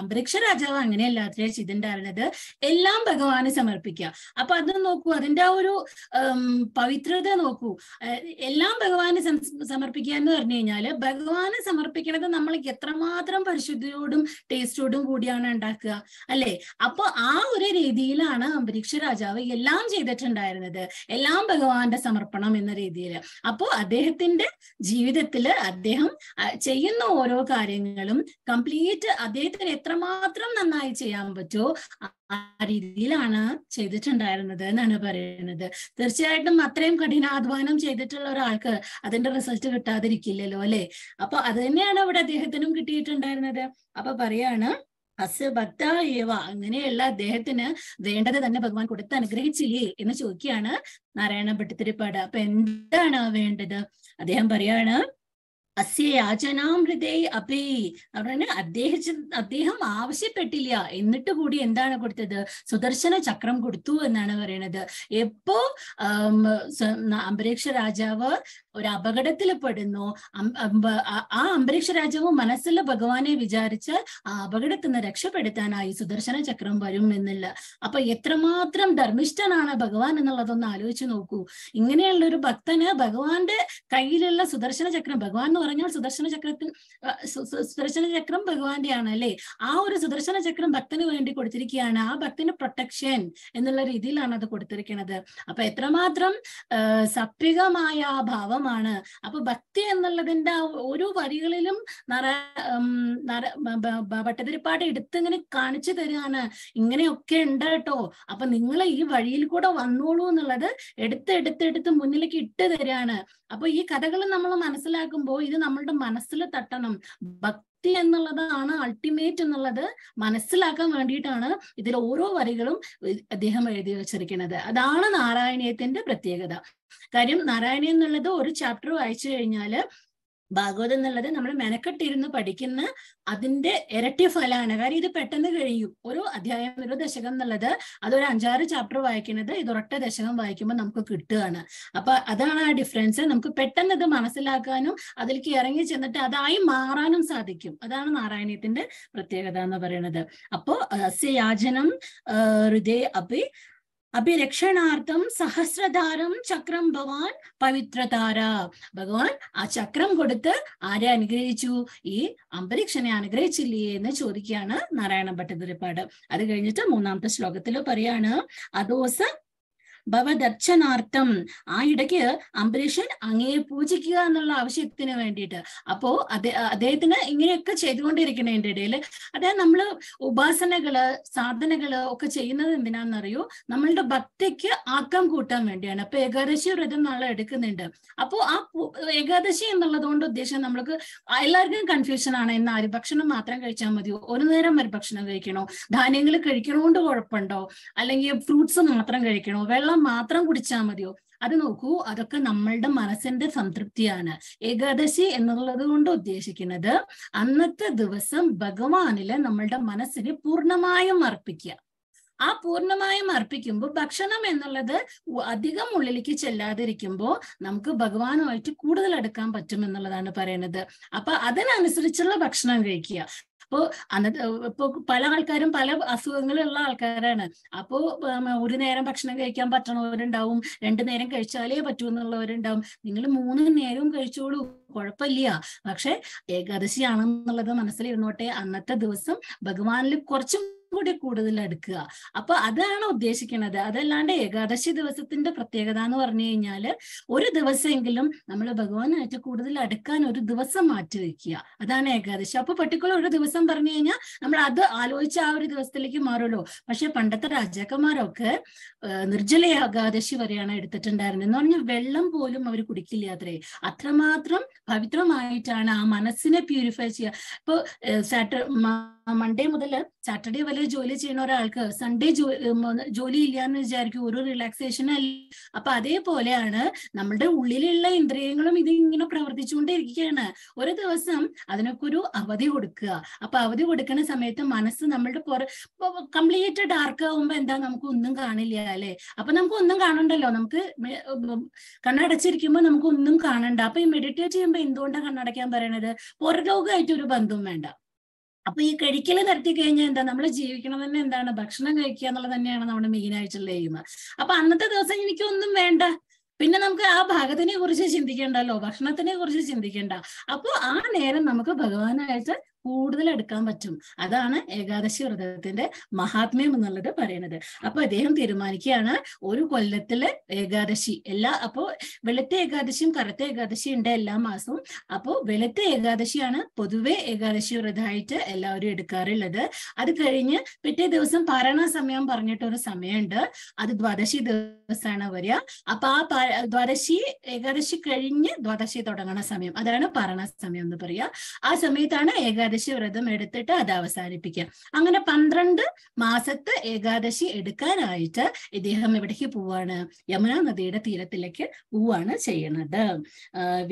S4: അന്തരീക്ഷ രാജാവ് അങ്ങനെയല്ല അത്രേ ചെയ്തിട്ടുണ്ടായിരുന്നത് എല്ലാം ഭഗവാന് സമർപ്പിക്കുക അപ്പൊ അത് നോക്കൂ അതിന്റെ ആ ഒരു പവിത്രത നോക്കൂ എല്ലാം ഭഗവാന് സമർപ്പിക്കുക എന്ന് പറഞ്ഞു കഴിഞ്ഞാല് ഭഗവാന് സമർപ്പിക്കുന്നത് നമ്മൾ എത്രമാത്രം പരിശുദ്ധിയോടും ടേസ്റ്റോടും കൂടിയാണ് ഉണ്ടാക്കുക അല്ലെ അപ്പൊ ആ ഒരു രീതിയിലാണ് അന്തരീക്ഷ രാജാവ് എല്ലാം ചെയ്തിട്ടുണ്ടായിരുന്നത് എല്ലാം ഭഗവാന്റെ സമർപ്പണം എന്ന രീതിയിൽ അപ്പോൾ അദ്ദേഹത്തിന്റെ ജീവിതത്തിൽ അദ്ദേഹം ചെയ്യുന്ന ഓരോ കാര്യങ്ങളും കംപ്ലീറ്റ് അദ്ദേഹത്തിന് എത്രമാത്രം നന്നായി ചെയ്യാൻ പറ്റുമോ ആ രീതിയിലാണ് ചെയ്തിട്ടുണ്ടായിരുന്നത് എന്നാണ് പറയുന്നത് തീർച്ചയായിട്ടും അത്രയും കഠിനാധ്വാനം ചെയ്തിട്ടുള്ള ഒരാൾക്ക് അതിന്റെ റിസൾട്ട് കിട്ടാതിരിക്കില്ലല്ലോ അല്ലെ അപ്പൊ അത് തന്നെയാണ് അവിടെ അദ്ദേഹത്തിനും കിട്ടിയിട്ടുണ്ടായിരുന്നത് അപ്പൊ പറയാണ് അസ് ഭക്ത ഏവ അങ്ങനെയുള്ള അദ്ദേഹത്തിന് വേണ്ടത് തന്നെ ഭഗവാൻ കൊടുത്ത് അനുഗ്രഹിച്ചില്ലേ എന്ന് ചോദിക്കുകയാണ് നാരായണ ഭട്ടത്തിരിപ്പാട് അപ്പൊ എന്താണ് വേണ്ടത് അദ്ദേഹം പറയാണ് അസ്യ യാചനാം ഹൃദയ അപേ അവരാണ് അദ്ദേഹിച്ച് അദ്ദേഹം ആവശ്യപ്പെട്ടില്ല എന്നിട്ട് കൂടി എന്താണ് കൊടുത്തത് സുദർശന ചക്രം കൊടുത്തു എന്നാണ് പറയുന്നത് എപ്പോ അംബരീക്ഷ രാജാവ് ഒരു അപകടത്തിൽ പെടുന്നു ആ അംബരീക്ഷ രാജാവ് മനസ്സിൽ ഭഗവാനെ വിചാരിച്ച് ആ അപകടത്തിൽ നിന്ന് രക്ഷപ്പെടുത്താനായി സുദർശന ചക്രം വരും എന്നില്ല അപ്പൊ എത്രമാത്രം ധർമ്മിഷ്ഠനാണ് ഭഗവാൻ എന്നുള്ളതൊന്ന് ആലോചിച്ച് നോക്കൂ ഇങ്ങനെയുള്ള ഒരു ഭക്തന് ഭഗവാന്റെ കയ്യിലുള്ള സുദർശന ചക്രം ഭഗവാൻ എന്ന് പറഞ്ഞാൽ സുദർശന ചക്രത്തിന് സുദർശന ചക്രം ആണ് അല്ലെ ആ ഒരു സുദർശന ചക്രം ഭക്തന് വേണ്ടി കൊടുത്തിരിക്കുകയാണ് ആ ഭക്തന് പ്രൊട്ടക്ഷൻ എന്നുള്ള രീതിയിലാണ് അത് കൊടുത്തിരിക്കുന്നത് അപ്പൊ എത്രമാത്രം സത്വികമായ ആ ഭാവം പ്രധാനമാണ് അപ്പൊ ഭക്തി എന്നുള്ളതിന്റെ ആ ഓരോ വരികളിലും നര ഭട്ടതിരിപ്പാട് ഇങ്ങനെ കാണിച്ചു തരികയാണ് ഇങ്ങനെയൊക്കെ ഉണ്ട് കേട്ടോ അപ്പൊ നിങ്ങൾ ഈ വഴിയിൽ കൂടെ വന്നോളൂ എന്നുള്ളത് എടുത്ത് എടുത്ത് എടുത്ത് മുന്നിലേക്ക് ഇട്ട് തരികയാണ് അപ്പൊ ഈ കഥകൾ നമ്മൾ മനസ്സിലാക്കുമ്പോൾ ഇത് നമ്മളുടെ മനസ്സിൽ തട്ടണം ഭക്തി വ്യക്തി എന്നുള്ളതാണ് അൾട്ടിമേറ്റ് എന്നുള്ളത് മനസ്സിലാക്കാൻ വേണ്ടിയിട്ടാണ് ഇതിൽ ഓരോ വരികളും അദ്ദേഹം എഴുതി വെച്ചിരിക്കുന്നത് അതാണ് നാരായണീയത്തിന്റെ പ്രത്യേകത കാര്യം നാരായണീയം എന്നുള്ളത് ഒരു ചാപ്റ്റർ വായിച്ചു കഴിഞ്ഞാൽ ഭാഗവതം എന്നുള്ളത് നമ്മൾ മെനക്കെട്ടിരുന്ന് പഠിക്കുന്ന അതിന്റെ ഇരട്ടി ഫലമാണ് കാര്യം ഇത് പെട്ടെന്ന് കഴിയും ഒരു അധ്യായം ഒരു ദശകം എന്നുള്ളത് അതൊരു അഞ്ചാറ് ചാപ്റ്റർ വായിക്കുന്നത് ഇത് ഒരൊറ്റ ദശകം വായിക്കുമ്പോൾ നമുക്ക് കിട്ടുകയാണ് അപ്പൊ അതാണ് ആ ഡിഫറൻസ് നമുക്ക് പെട്ടെന്ന് ഇത് മനസ്സിലാക്കാനും അതിലേക്ക് ഇറങ്ങി ചെന്നിട്ട് അതായി മാറാനും സാധിക്കും അതാണ് നാരായണീയത്തിന്റെ പ്രത്യേകത എന്ന് പറയുന്നത് അപ്പോ അസ്യ ഹൃദയ അപി അഭിരക്ഷണാർത്ഥം സഹസ്രധാരം ചക്രം ഭവാൻ പവിത്രതാര ഭഗവാൻ ആ ചക്രം കൊടുത്ത് ആരെ അനുഗ്രഹിച്ചു ഈ അംബരീക്ഷനെ അനുഗ്രഹിച്ചില്ലേ എന്ന് ചോദിക്കുകയാണ് നാരായണ ഭട്ടതിരിപ്പാട് അത് കഴിഞ്ഞിട്ട് മൂന്നാമത്തെ ശ്ലോകത്തിൽ പറയാണ് അതോസ ഭവദർശനാർത്ഥം ആ ഇടയ്ക്ക് അംബരീഷൻ അങ്ങയെ പൂജിക്കുക എന്നുള്ള ആവശ്യത്തിന് വേണ്ടിയിട്ട് അപ്പോ അതെ അദ്ദേഹത്തിന് ഇങ്ങനെയൊക്കെ ചെയ്തുകൊണ്ടിരിക്കുന്നതിന്റെ ഇടയിൽ അതായത് നമ്മൾ ഉപാസനകള് സാധനകള് ഒക്കെ ചെയ്യുന്നത് എന്തിനാണെന്നറിയോ നമ്മളുടെ ഭക്തിക്ക് ആക്കം കൂട്ടാൻ വേണ്ടിയാണ് അപ്പൊ ഏകാദശി വ്രതം നാളെ എടുക്കുന്നുണ്ട് അപ്പോ ആ ഏകാദശി എന്നുള്ളത് കൊണ്ട് ഉദ്ദേശം നമ്മൾക്ക് എല്ലാവർക്കും കൺഫ്യൂഷൻ ആണ് ഇന്ന് ഭക്ഷണം മാത്രം കഴിച്ചാൽ മതിയോ ഒരു നേരം അരി ഭക്ഷണം കഴിക്കണോ ധാന്യങ്ങൾ കഴിക്കണോണ്ട് കുഴപ്പമുണ്ടോ അല്ലെങ്കിൽ ഫ്രൂട്ട്സ് മാത്രം കഴിക്കണോ വെള്ളം വെള്ളം മാത്രം കുടിച്ചാൽ മതിയോ അത് നോക്കൂ അതൊക്കെ നമ്മളുടെ മനസ്സിന്റെ സംതൃപ്തിയാണ് ഏകാദശി എന്നുള്ളത് കൊണ്ട് ഉദ്ദേശിക്കുന്നത് അന്നത്തെ ദിവസം ഭഗവാനില് നമ്മളുടെ മനസ്സിനെ പൂർണ്ണമായും അർപ്പിക്കുക ആ പൂർണ്ണമായും അർപ്പിക്കുമ്പോൾ ഭക്ഷണം എന്നുള്ളത് അധികം ഉള്ളിലേക്ക് ചെല്ലാതിരിക്കുമ്പോൾ നമുക്ക് ഭഗവാനുമായിട്ട് കൂടുതൽ അടുക്കാൻ പറ്റും എന്നുള്ളതാണ് പറയുന്നത് അപ്പൊ അതിനനുസരിച്ചുള്ള ഭക്ഷണം കഴിക്കുക അപ്പോൾ അന്നത്തെ ഇപ്പൊ പല ആൾക്കാരും പല അസുഖങ്ങളുള്ള ആൾക്കാരാണ് അപ്പോൾ ഒരു നേരം ഭക്ഷണം കഴിക്കാൻ പറ്റണവരുണ്ടാവും രണ്ടു നേരം കഴിച്ചാലേ പറ്റൂ എന്നുള്ളവരുണ്ടാവും നിങ്ങൾ മൂന്ന് നേരവും കഴിച്ചോളൂ കുഴപ്പമില്ല പക്ഷെ ഏകാദശിയാണെന്നുള്ളത് മനസ്സിലിരുന്നോട്ടെ അന്നത്തെ ദിവസം ഭഗവാനിൽ കുറച്ചും കൂടി കൂടുതൽ എടുക്കുക അപ്പൊ അതാണ് ഉദ്ദേശിക്കുന്നത് അതല്ലാണ്ട് ഏകാദശി ദിവസത്തിന്റെ പ്രത്യേകത എന്ന് പറഞ്ഞു കഴിഞ്ഞാൽ ഒരു ദിവസമെങ്കിലും നമ്മൾ ഭഗവാനായിട്ട് കൂടുതൽ അടുക്കാൻ ഒരു ദിവസം മാറ്റി വെക്കുക അതാണ് ഏകാദശി അപ്പൊ പെർട്ടിക്കുലർ ഒരു ദിവസം പറഞ്ഞു കഴിഞ്ഞാൽ നമ്മൾ അത് ആലോചിച്ച് ആ ഒരു ദിവസത്തിലേക്ക് മാറുമല്ലോ പക്ഷെ പണ്ടത്തെ രാജാക്കന്മാരൊക്കെ നിർജ്ജല ഏകാദശി വരെയാണ് എടുത്തിട്ടുണ്ടായിരുന്നത് എന്ന് പറഞ്ഞാൽ വെള്ളം പോലും അവർ കുടിക്കില്ല അത്രേ അത്രമാത്രം പവിത്രമായിട്ടാണ് ആ മനസ്സിനെ പ്യൂരിഫൈ ചെയ്യുക ഇപ്പൊ സാറ്റർ മൺഡേ മുതൽ സാറ്റർഡേ വലിയ ജോലി ചെയ്യുന്ന ഒരാൾക്ക് സൺഡേ ജോലി ഇല്ല എന്ന് വിചാരിക്കും ഒരു റിലാക്സേഷൻ അല്ല അപ്പൊ അതേപോലെയാണ് നമ്മുടെ ഉള്ളിലുള്ള ഇന്ദ്രിയങ്ങളും ഇത് ഇങ്ങനെ പ്രവർത്തിച്ചുകൊണ്ടിരിക്കുകയാണ് ഒരു ദിവസം അതിനൊക്കെ ഒരു അവധി കൊടുക്കുക അപ്പൊ അവധി കൊടുക്കുന്ന സമയത്ത് മനസ്സ് നമ്മളുടെ പുറ കംപ്ലീറ്റ് ഡാർക്ക് ആവുമ്പോൾ എന്താ നമുക്ക് ഒന്നും കാണില്ല അല്ലെ അപ്പൊ നമുക്ക് ഒന്നും കാണണ്ടല്ലോ നമുക്ക് കണ്ണടച്ചിരിക്കുമ്പോ നമുക്ക് ഒന്നും കാണണ്ട അപ്പൊ ഈ മെഡിറ്റേറ്റ് ചെയ്യുമ്പോൾ എന്തുകൊണ്ടാണ് കണ്ണടയ്ക്കാൻ പറയണത് പുറലോകമായിട്ട് ഒരു ബന്ധവും വേണ്ട അപ്പൊ ഈ കഴിക്കൽ നിർത്തി കഴിഞ്ഞാൽ എന്താ നമ്മൾ ജീവിക്കണം തന്നെ എന്താണ് ഭക്ഷണം കഴിക്കുക എന്നുള്ളത് തന്നെയാണ് നമ്മുടെ ആയിട്ടുള്ള എയിം അപ്പൊ അന്നത്തെ ദിവസം എനിക്കൊന്നും വേണ്ട പിന്നെ നമുക്ക് ആ ഭാഗത്തിനെ കുറിച്ച് ചിന്തിക്കേണ്ടല്ലോ ഭക്ഷണത്തിനെ കുറിച്ച് ചിന്തിക്കേണ്ട അപ്പോൾ ആ നേരം നമുക്ക് ഭഗവാനായിട്ട് കൂടുതൽ എടുക്കാൻ പറ്റും അതാണ് ഏകാദശി വ്രതത്തിന്റെ മഹാത്മ്യം എന്നുള്ളത് പറയുന്നത് അപ്പൊ അദ്ദേഹം തീരുമാനിക്കുകയാണ് ഒരു കൊല്ലത്തില് ഏകാദശി എല്ലാ അപ്പോ വെളുത്ത ഏകാദശിയും കറുത്ത ഏകാദശിയും ഉണ്ട് എല്ലാ മാസവും അപ്പോ വെളുത്ത ഏകാദശിയാണ് പൊതുവെ ഏകാദശി വ്രതമായിട്ട് എല്ലാവരും എടുക്കാറുള്ളത് അത് കഴിഞ്ഞ് പിറ്റേ ദിവസം പാരായണ സമയം പറഞ്ഞിട്ട് ഒരു സമയമുണ്ട് അത് ദ്വാദശി ദിവസമാണ് വരിക അപ്പൊ ആ ദ്വാദശി ഏകാദശി കഴിഞ്ഞ് ദ്വാദശി തുടങ്ങുന്ന സമയം അതാണ് പാരണ സമയം എന്ന് പറയുക ആ സമയത്താണ് ഏകാദശി വ്രതം എടുത്തിട്ട് അത് അവസാനിപ്പിക്കുക അങ്ങനെ പന്ത്രണ്ട് മാസത്തെ ഏകാദശി എടുക്കാനായിട്ട് ഇദ്ദേഹം എവിടേക്ക് പോവാണ് യമുന നദിയുടെ തീരത്തിലേക്ക് പോവാണ് ചെയ്യുന്നത്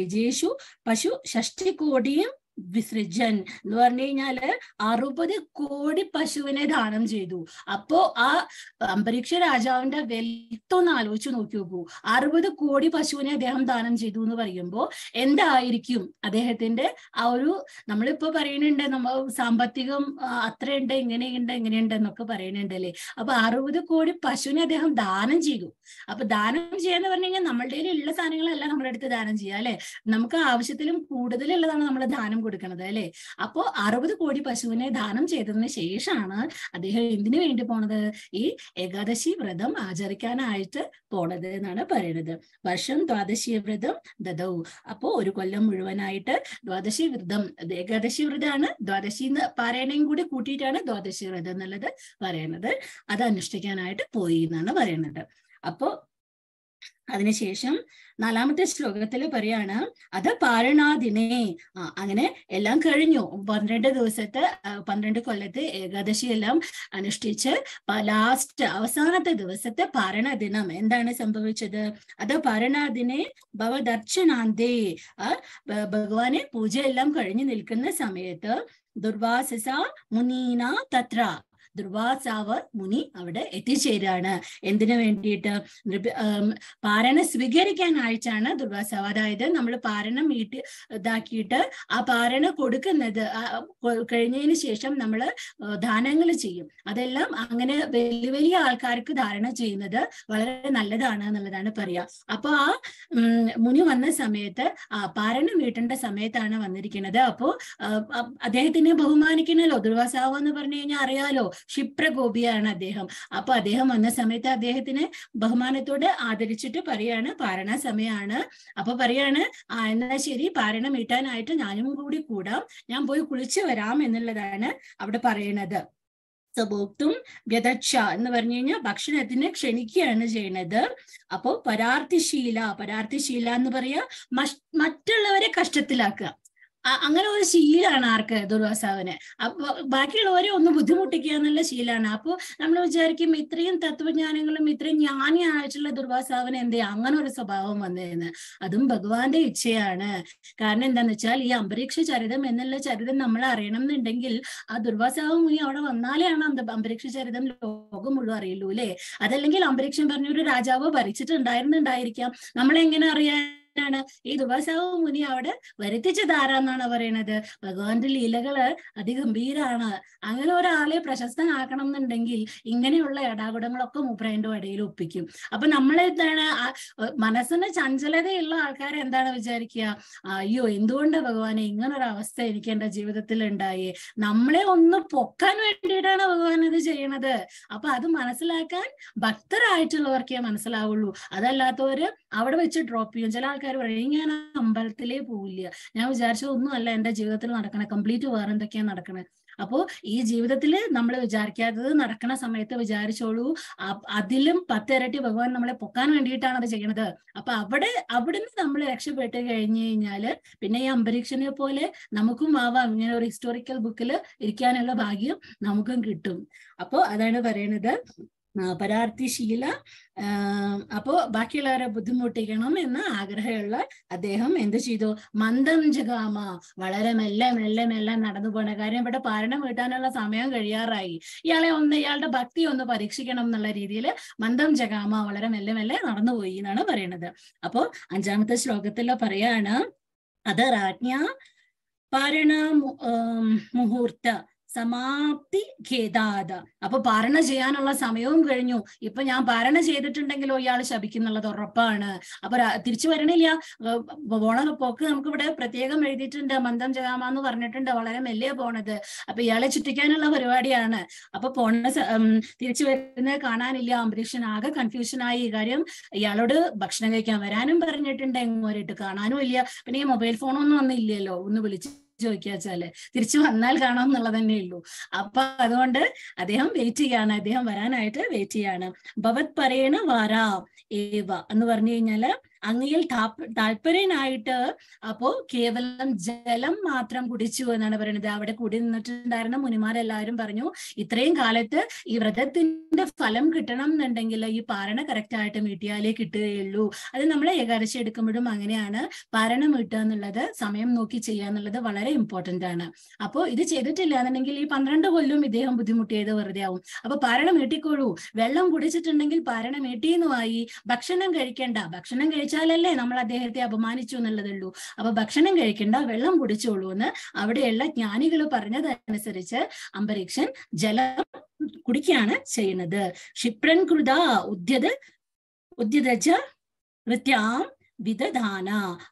S4: വിജേഷു പശു ഷഷ്ടി കോടിയും വിസൃജൻ എന്ന് പറഞ്ഞു കഴിഞ്ഞാല് അറുപത് കോടി പശുവിനെ ദാനം ചെയ്തു അപ്പോ ആ അന്തരീക്ഷ രാജാവിന്റെ വെൽത്തൊന്ന് ആലോചിച്ച് നോക്കി നോക്കൂ അറുപത് കോടി പശുവിനെ അദ്ദേഹം ദാനം ചെയ്തു എന്ന് പറയുമ്പോൾ എന്തായിരിക്കും അദ്ദേഹത്തിന്റെ ആ ഒരു നമ്മളിപ്പോ പറയുന്നുണ്ട് നമ്മ സാമ്പത്തികം അത്രയുണ്ട് ഇങ്ങനെയുണ്ട് ഇങ്ങനെയുണ്ട് എന്നൊക്കെ പറയുന്നുണ്ട് അപ്പൊ അറുപത് കോടി പശുവിനെ അദ്ദേഹം ദാനം ചെയ്തു അപ്പൊ ദാനം ചെയ്യാന്ന് പറഞ്ഞു കഴിഞ്ഞാൽ നമ്മളുടെ ഉള്ള സാധനങ്ങളെല്ലാം അടുത്ത് ദാനം ചെയ്യുക അല്ലെ നമുക്ക് ആവശ്യത്തിലും കൂടുതലുള്ളതാണ് നമ്മൾ ദാനം കൊടുക്കണത് അല്ലെ അപ്പോ അറുപത് കോടി പശുവിനെ ദാനം ചെയ്തതിന് ശേഷമാണ് അദ്ദേഹം എന്തിനു വേണ്ടി പോണത് ഈ ഏകാദശി വ്രതം ആചരിക്കാനായിട്ട് പോണത് എന്നാണ് പറയുന്നത് വർഷം ദ്വാദശി വ്രതം ദതവും അപ്പോ ഒരു കൊല്ലം മുഴുവനായിട്ട് ദ്വാദശി വ്രതം ഏകാദശി വ്രതമാണ് ദ്വാദശി എന്ന് പറയണേം കൂടി കൂട്ടിയിട്ടാണ് ദ്വാദശി വ്രതം എന്നുള്ളത് പറയുന്നത് അത് അനുഷ്ഠിക്കാനായിട്ട് പോയി എന്നാണ് പറയുന്നത് അപ്പോ അതിനുശേഷം നാലാമത്തെ ശ്ലോകത്തിൽ പറയാണ് അത് പാരണാദിനേ ആ അങ്ങനെ എല്ലാം കഴിഞ്ഞു പന്ത്രണ്ട് ദിവസത്തെ പന്ത്രണ്ട് കൊല്ലത്ത് ഏകാദശി എല്ലാം അനുഷ്ഠിച്ച് ലാസ്റ്റ് അവസാനത്തെ ദിവസത്തെ പാരണ എന്താണ് സംഭവിച്ചത് അത് പാരണാദിനെ ഭവദർശനാന്തേ ഭഗവാനെ പൂജ എല്ലാം കഴിഞ്ഞു നിൽക്കുന്ന സമയത്ത് ദുർവാസസ മുനീന തത്ര ദുർവാസാവർ മുനി അവിടെ എത്തിച്ചേരാണ് എന്തിനു വേണ്ടിയിട്ട് പാരണം സ്വീകരിക്കാനായിട്ടാണ് ദുർവാസാവ് അതായത് നമ്മൾ പാരണം വീട്ടി ഇതാക്കിയിട്ട് ആ പാരണ കൊടുക്കുന്നത് കഴിഞ്ഞതിന് ശേഷം നമ്മൾ ദാനങ്ങൾ ചെയ്യും അതെല്ലാം അങ്ങനെ വലിയ വലിയ ആൾക്കാർക്ക് ധാരണ ചെയ്യുന്നത് വളരെ നല്ലതാണ് എന്നുള്ളതാണ് പറയാ അപ്പൊ ആ മുനി വന്ന സമയത്ത് ആ പാരണം വീട്ടേണ്ട സമയത്താണ് വന്നിരിക്കുന്നത് അപ്പോ അദ്ദേഹത്തിനെ ബഹുമാനിക്കണല്ലോ ദുർവാസാവ് എന്ന് പറഞ്ഞു കഴിഞ്ഞാൽ അറിയാലോ ക്ഷിപ്രകോപിയാണ് അദ്ദേഹം അപ്പൊ അദ്ദേഹം വന്ന സമയത്ത് അദ്ദേഹത്തിന് ബഹുമാനത്തോടെ ആദരിച്ചിട്ട് പറയാണ് പാരണ സമയമാണ് അപ്പൊ പറയാണ് ആ എന്നാ ശരി പാരണം മീട്ടാനായിട്ട് ഞാനും കൂടി കൂടാം ഞാൻ പോയി കുളിച്ചു വരാം എന്നുള്ളതാണ് അവിടെ പറയുന്നത് സ്വഭോക്തും വ്യതച്ഛ എന്ന് പറഞ്ഞു കഴിഞ്ഞാൽ ഭക്ഷണത്തിന് ക്ഷണിക്കുകയാണ് ചെയ്യണത് അപ്പോ പരാർത്ഥിശീല പരാർത്ഥിശീല എന്ന് പറയാ മറ്റുള്ളവരെ കഷ്ടത്തിലാക്കുക അങ്ങനെ ഒരു ശീലാണ് ആർക്ക് ദുർവാസാവിന് അപ്പൊ ബാക്കിയുള്ളവരെ ഒന്ന് ബുദ്ധിമുട്ടിക്കുക എന്നുള്ള ശീലാണ് അപ്പോൾ നമ്മൾ വിചാരിക്കും ഇത്രയും തത്വജ്ഞാനങ്ങളും ഇത്രയും ജ്ഞാനി ആയിട്ടുള്ള ദുർവാസാവിന് എന്തേ അങ്ങനെ ഒരു സ്വഭാവം വന്നതെന്ന് അതും ഭഗവാന്റെ ഇച്ഛയാണ് കാരണം എന്താന്ന് വെച്ചാൽ ഈ അന്തരീക്ഷ ചരിതം എന്നുള്ള ചരിതം നമ്മൾ അറിയണം എന്നുണ്ടെങ്കിൽ ആ ദുർവാസാവ് മുനി അവിടെ വന്നാലേ അന്ത അന്തരീക്ഷ ചരിതം ലോകം മുഴുവൻ അറിയുള്ളൂ അല്ലെ അതല്ലെങ്കിൽ അന്തരീക്ഷം പറഞ്ഞൊരു ഒരു രാജാവ് ഭരിച്ചിട്ടുണ്ടായിരുന്നുണ്ടായിരിക്കാം നമ്മളെങ്ങനെ അറിയാൻ എന്തിനാണ് ഈ ദിവസവും മുനി അവിടെ എന്നാണ് പറയുന്നത് ഭഗവാന്റെ ലീലകള് അതിഗംഭീരാണ് അങ്ങനെ ഒരാളെ പ്രശസ്തനാക്കണം എന്നുണ്ടെങ്കിൽ ഇങ്ങനെയുള്ള ഇടാകുടങ്ങളൊക്കെ മൂപ്പരേന്റെ ഇടയിൽ ഒപ്പിക്കും അപ്പൊ നമ്മളെ എന്താണ് മനസ്സിന് ചഞ്ചലതയുള്ള ആൾക്കാർ എന്താണ് വിചാരിക്കുക അയ്യോ എന്തുകൊണ്ട് ഭഗവാനെ ഇങ്ങനൊരവസ്ഥ അവസ്ഥ എനിക്ക് എന്റെ ജീവിതത്തിൽ ഉണ്ടായി നമ്മളെ ഒന്ന് പൊക്കാൻ വേണ്ടിയിട്ടാണ് ഭഗവാൻ ഇത് ചെയ്യണത് അപ്പൊ അത് മനസ്സിലാക്കാൻ ഭക്തരായിട്ടുള്ളവർക്കേ മനസ്സിലാവുള്ളൂ അതല്ലാത്തവര് അവിടെ വെച്ച് ഡ്രോപ്പ് ചെയ്യും ചില ആൾക്കാർ ആൾക്കാർ പറയും ഞാൻ അമ്പലത്തിലേ പോവില്ല ഞാൻ വിചാരിച്ച ഒന്നുമല്ല എന്റെ ജീവിതത്തിൽ നടക്കണേ കംപ്ലീറ്റ് വേറെ എന്തൊക്കെയാണ് നടക്കണേ അപ്പോ ഈ ജീവിതത്തിൽ നമ്മൾ വിചാരിക്കാത്തത് നടക്കണ സമയത്ത് വിചാരിച്ചോളൂ അതിലും പത്തിരട്ടി ഭഗവാൻ നമ്മളെ പൊക്കാൻ വേണ്ടിയിട്ടാണ് അത് ചെയ്യണത് അപ്പൊ അവിടെ അവിടുന്ന് നമ്മൾ രക്ഷപ്പെട്ട് കഴിഞ്ഞു കഴിഞ്ഞാല് പിന്നെ ഈ അംബരീക്ഷനെ പോലെ നമുക്കും ആവാം ഇങ്ങനെ ഒരു ഹിസ്റ്റോറിക്കൽ ബുക്കിൽ ഇരിക്കാനുള്ള ഭാഗ്യം നമുക്കും കിട്ടും അപ്പോ അതാണ് പറയണത് പരാർത്ഥിശീല അപ്പോ ബാക്കിയുള്ളവരെ ബുദ്ധിമുട്ടിക്കണം എന്ന ആഗ്രഹമുള്ള അദ്ദേഹം എന്ത് ചെയ്തു മന്ദം ജഗാമ വളരെ മെല്ലെ മെല്ലെ മെല്ലെ നടന്നു പോണ കാര്യം ഇവിടെ പാരണം വീട്ടാനുള്ള സമയം കഴിയാറായി ഇയാളെ ഒന്ന് ഇയാളുടെ ഭക്തി ഒന്ന് പരീക്ഷിക്കണം എന്നുള്ള രീതിയിൽ മന്ദം ജഗാമ വളരെ മെല്ലെ മെല്ലെ നടന്നുപോയി എന്നാണ് പറയുന്നത് അപ്പോ അഞ്ചാമത്തെ ശ്ലോകത്തിൽ പറയാണ് അത് രാജ്ഞ പാരണ മുഹൂർത്ത സമാപ്തി ഖേദാത് അപ്പൊ ഭരണ ചെയ്യാനുള്ള സമയവും കഴിഞ്ഞു ഇപ്പൊ ഞാൻ ഭരണ ചെയ്തിട്ടുണ്ടെങ്കിലോ ഇയാൾ ശപിക്കുന്നുള്ളത് ഉറപ്പാണ് അപ്പൊ തിരിച്ചു വരണില്ല പോണ പോക്ക് നമുക്ക് ഇവിടെ പ്രത്യേകം എഴുതിയിട്ടുണ്ട് മന്ദം ജഗാമ പറഞ്ഞിട്ടുണ്ട് വളരെ മെല്ലെ പോണത് അപ്പൊ ഇയാളെ ചുറ്റിക്കാനുള്ള പരിപാടിയാണ് അപ്പൊ പോണ തിരിച്ചു വരുന്നത് കാണാനില്ല അംബരീഷൻ ആകെ കൺഫ്യൂഷനായി ഈ കാര്യം ഇയാളോട് ഭക്ഷണം കഴിക്കാൻ വരാനും പറഞ്ഞിട്ടുണ്ട് എങ്ങോട്ട് കാണാനും ഇല്ല പിന്നെ ഈ മൊബൈൽ ഫോണൊന്നും ഒന്നും ഇല്ലല്ലോ ഒന്ന് വിളിച്ചു തിരിച്ചു തിരിച്ചു വന്നാൽ കാണാം എന്നുള്ളത് തന്നെ ഉള്ളൂ അപ്പൊ അതുകൊണ്ട് അദ്ദേഹം വെയിറ്റ് ചെയ്യാണ് അദ്ദേഹം വരാനായിട്ട് വെയിറ്റ് ചെയ്യാണ് ഭവത് പറയണ വാരാ ഏവ എന്ന് പറഞ്ഞു കഴിഞ്ഞാല് അങ്ങയിൽ താല്പര്യനായിട്ട് അപ്പോ കേവലം ജലം മാത്രം കുടിച്ചു എന്നാണ് പറയുന്നത് അവിടെ കൂടി നിന്നിട്ടുണ്ടായിരുന്ന മുനിമാരെല്ലാവരും പറഞ്ഞു ഇത്രയും കാലത്ത് ഈ വ്രതത്തിന്റെ ഫലം കിട്ടണം എന്നുണ്ടെങ്കിൽ ഈ പാരണ കറക്റ്റ് ആയിട്ട് മീട്ടിയാലേ കിട്ടുകയുള്ളൂ അത് നമ്മൾ ഏകാദശി എടുക്കുമ്പോഴും അങ്ങനെയാണ് പാരണം വീട്ടുക എന്നുള്ളത് സമയം നോക്കി ചെയ്യുക എന്നുള്ളത് വളരെ ഇമ്പോർട്ടന്റ് ആണ് അപ്പോൾ ഇത് ചെയ്തിട്ടില്ല എന്നുണ്ടെങ്കിൽ ഈ പന്ത്രണ്ട് കൊല്ലം ഇദ്ദേഹം ബുദ്ധിമുട്ടിയത് വെറുതെ ആവും അപ്പൊ പാരണം വീട്ടിക്കോളൂ വെള്ളം കുടിച്ചിട്ടുണ്ടെങ്കിൽ പാരണം വീട്ടിൽ ഭക്ഷണം കഴിക്കേണ്ട ഭക്ഷണം കഴിച്ച കഴിച്ചാലല്ലേ നമ്മൾ അദ്ദേഹത്തെ അപമാനിച്ചു എന്നുള്ളതേ ഉള്ളൂ അപ്പൊ ഭക്ഷണം കഴിക്കണ്ട വെള്ളം കുടിച്ചോളൂ എന്ന് അവിടെയുള്ള ജ്ഞാനികൾ പറഞ്ഞതനുസരിച്ച് അമ്പരീക്ഷൻ ജലം കുടിക്കുകയാണ് ചെയ്യുന്നത് ക്ഷിപ്രൻ കൃത ഉദ്യത് ഉദ്യതജ ഋത്യാം വിധദാന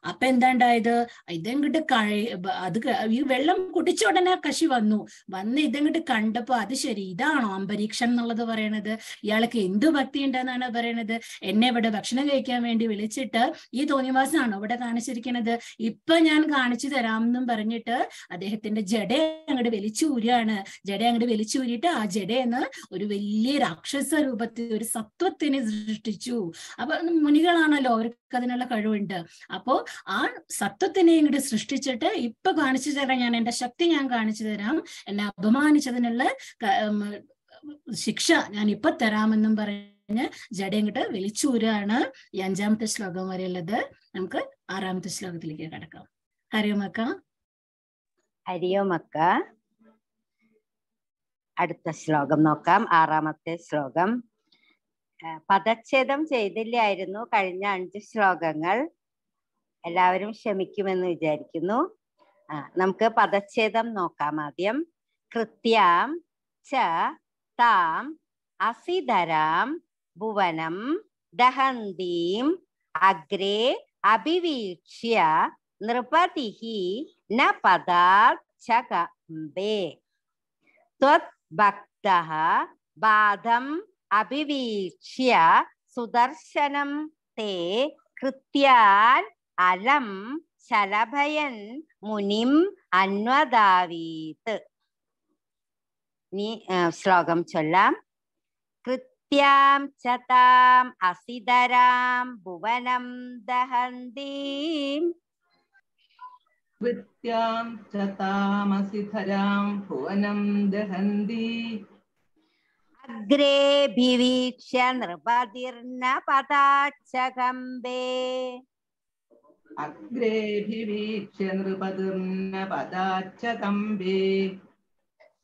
S4: അപ്പൊ എന്താണ്ടായത് ഇതെങ്ങോട്ട് കഴി അത് ഈ വെള്ളം കുടിച്ച ഉടനെ കശി വന്നു വന്ന് ഇതെങ്ങോട്ട് കണ്ടപ്പോ അത് ശരി ഇതാണോ അമ്പരീക്ഷം എന്നുള്ളത് പറയണത് ഇയാൾക്ക് എന്തു ഭക്തി ഉണ്ടെന്നാണ് പറയണത് എന്നെ ഇവിടെ ഭക്ഷണം കഴിക്കാൻ വേണ്ടി വിളിച്ചിട്ട് ഈ തോന്നിവാസാണോ ഇവിടെ കാണിച്ചിരിക്കുന്നത് ഇപ്പൊ ഞാൻ കാണിച്ചു തരാമെന്നും പറഞ്ഞിട്ട് അദ്ദേഹത്തിന്റെ ജഡ അങ്ങോട്ട് വലിച്ചൂരാണ് ജഡ അങ്ങോട്ട് വലിച്ചൂരിയിട്ട് ആ ജഡയെന്ന് ഒരു വലിയ രാക്ഷസ രൂപത്തിൽ ഒരു സത്വത്തിനെ സൃഷ്ടിച്ചു അപ്പൊ മുനികളാണല്ലോ അവർക്ക് അതിനുള്ള കഴിവുണ്ട് അപ്പോ ആ സത്വത്തിനെ ഇങ്ങോട്ട് സൃഷ്ടിച്ചിട്ട് ഇപ്പൊ കാണിച്ചു തരാം ഞാൻ എന്റെ ശക്തി ഞാൻ കാണിച്ചു തരാം എന്നെ അപമാനിച്ചതിനുള്ള ശിക്ഷ ഞാൻ ഇപ്പൊ തരാമെന്നും പറഞ്ഞ് ജഡ ഇങ്ങോട്ട് വിളിച്ചൂരാണ് ഈ അഞ്ചാമത്തെ ശ്ലോകം വരെയുള്ളത് നമുക്ക് ആറാമത്തെ ശ്ലോകത്തിലേക്ക് കിടക്കാം ഹരിയോമക്ക ഹരിയോമക്ക അടുത്ത
S2: ശ്ലോകം നോക്കാം ആറാമത്തെ ശ്ലോകം പദച്ഛേദം ചെയ്തില്ലായിരുന്നു കഴിഞ്ഞ അഞ്ച് ശ്ലോകങ്ങൾ എല്ലാവരും ക്ഷമിക്കുമെന്ന് വിചാരിക്കുന്നു ആ നമുക്ക് പദച്ഛേദം നോക്കാം ആദ്യം കൃത്യം ച താം അസിധരാം ഭുവനം ദഹന്തീം അഗ്രേ അഭിവീക്ഷ്യ നൃപതിഹി ന പദാക്ഷകമ്പേ ത്വദ്ഭക്തഃ ബാധം അഭിവീക്ഷ്യ സുദർശനം തേ കൃത്യാൻ അലം ശലഭയൻ മുനിം അന്വദാവീത് നീ ശ്ലോകം ചൊല്ലാം കൃത്യാം ചതാം അസിതരാം
S5: ഭുവനം ദഹന്തീം കൃത്യാം ചതാമസിധരാം ഭുവനം ദഹന്തീ अग्रेभिवीक्ष्य नृपतिर्न पदाच्छकम्बे अग्रेभिवीक्ष्य नृपतिर्न पदाच्छकम्बे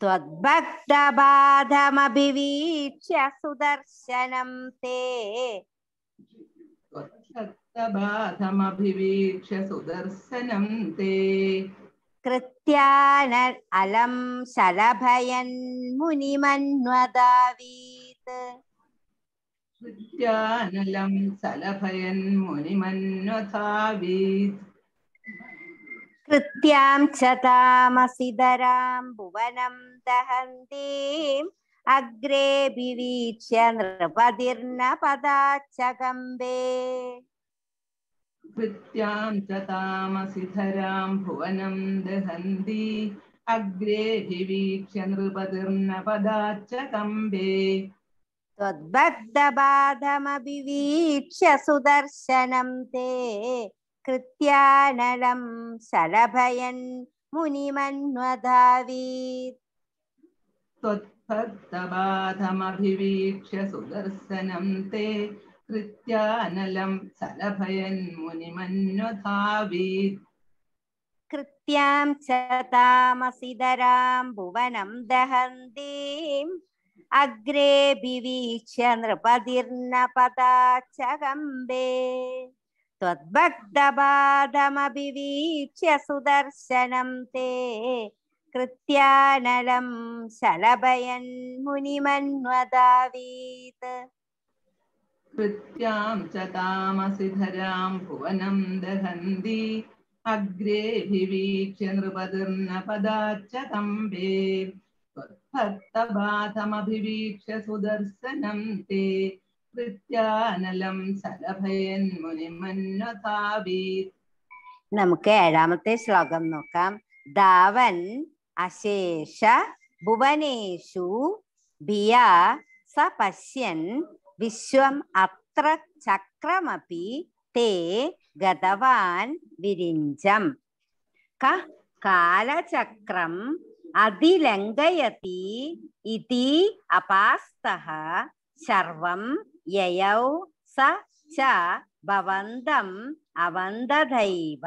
S5: त्वद्भक्तबाधमभिवीक्ष्य
S2: सुदर्शनं ते
S5: त्वद्भक्तबाधमभिवीक्ष्य सुदर्शनं ते
S2: कृत्यानर् अलं सलभयन् मुनिमन्वदावीत्
S5: कृत्यानलं सलभयन् मुनिमन्वधावीत् कृत्यां
S2: च तामसिधरां भुवनं
S5: दहन्तीम्
S2: अग्रे विवीच्य नृपतिर्न पदाच्च गम्बे
S5: कृत्यां च तामसिधरां भुवनं दहन्ति अग्रेभिवीक्ष्य त्वद्भक्तबाधमभिवीक्ष्य
S2: सुदर्शनं ते कृत्यानलं शलभयन् मुनिमन्वधावीत्
S5: त्वद्भक्तबाधमभिवीक्ष्य सुदर्शनं ते കൃത്യാനലം സലഭയൻ മുനിമന്വധാവീത്
S2: കൃത്യാം ച ഭുവനം ദഹന്തീം അഗ്രേ ബിവീച്ച നൃപതിർന്ന പദാച്ചകമ്പേ त्वद्भक्तपादमभिवीक्ष्य सुदर्शनं ते कृत्यानलं शलभयन्
S5: मुनिमन्वदावीत् कृत्यां च तामसि धरां भुवनं दहन्ति अग्रेऽभिवीक्ष्य नृपतिर्न पदाच्च तम्बे त्वत्भक्तबाधमभिवीक्ष्य सुदर्शनं ते കൃത്യാനലം സലഭയൻ മുനിമന്വതാവീത്
S2: നമുക്ക് ഏഴാമത്തെ ശ്ലോകം നോക്കാം ധാവൻ അശേഷ ഭുവനേഷു ഭിയ സപശ്യൻ विश्वं अत्र चक्रमपि ते गदवान विरिञ्जम कः कालचक्रं अदिलङ्गायति इति अपास्तः सर्वं ययौ स च भवन्दम अवन्दधैव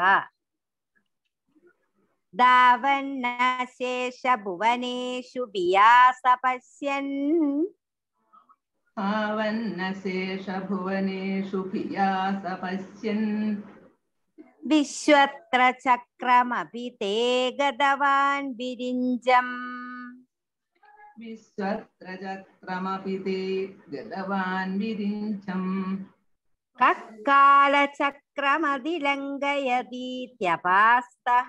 S2: दावन्नस्येश भुवनेषु बियासपस्यन्
S5: भावन्नशेषभुवनेषु भिया सपश्यन् विश्वत्र चक्रमपि ते गतवान् विरिञ्जम् विश्वत्र चक्रमपि ते गतवान् विरिञ्चम्
S2: कक्कालचक्रमधिलङ्घयतीत्यपास्तः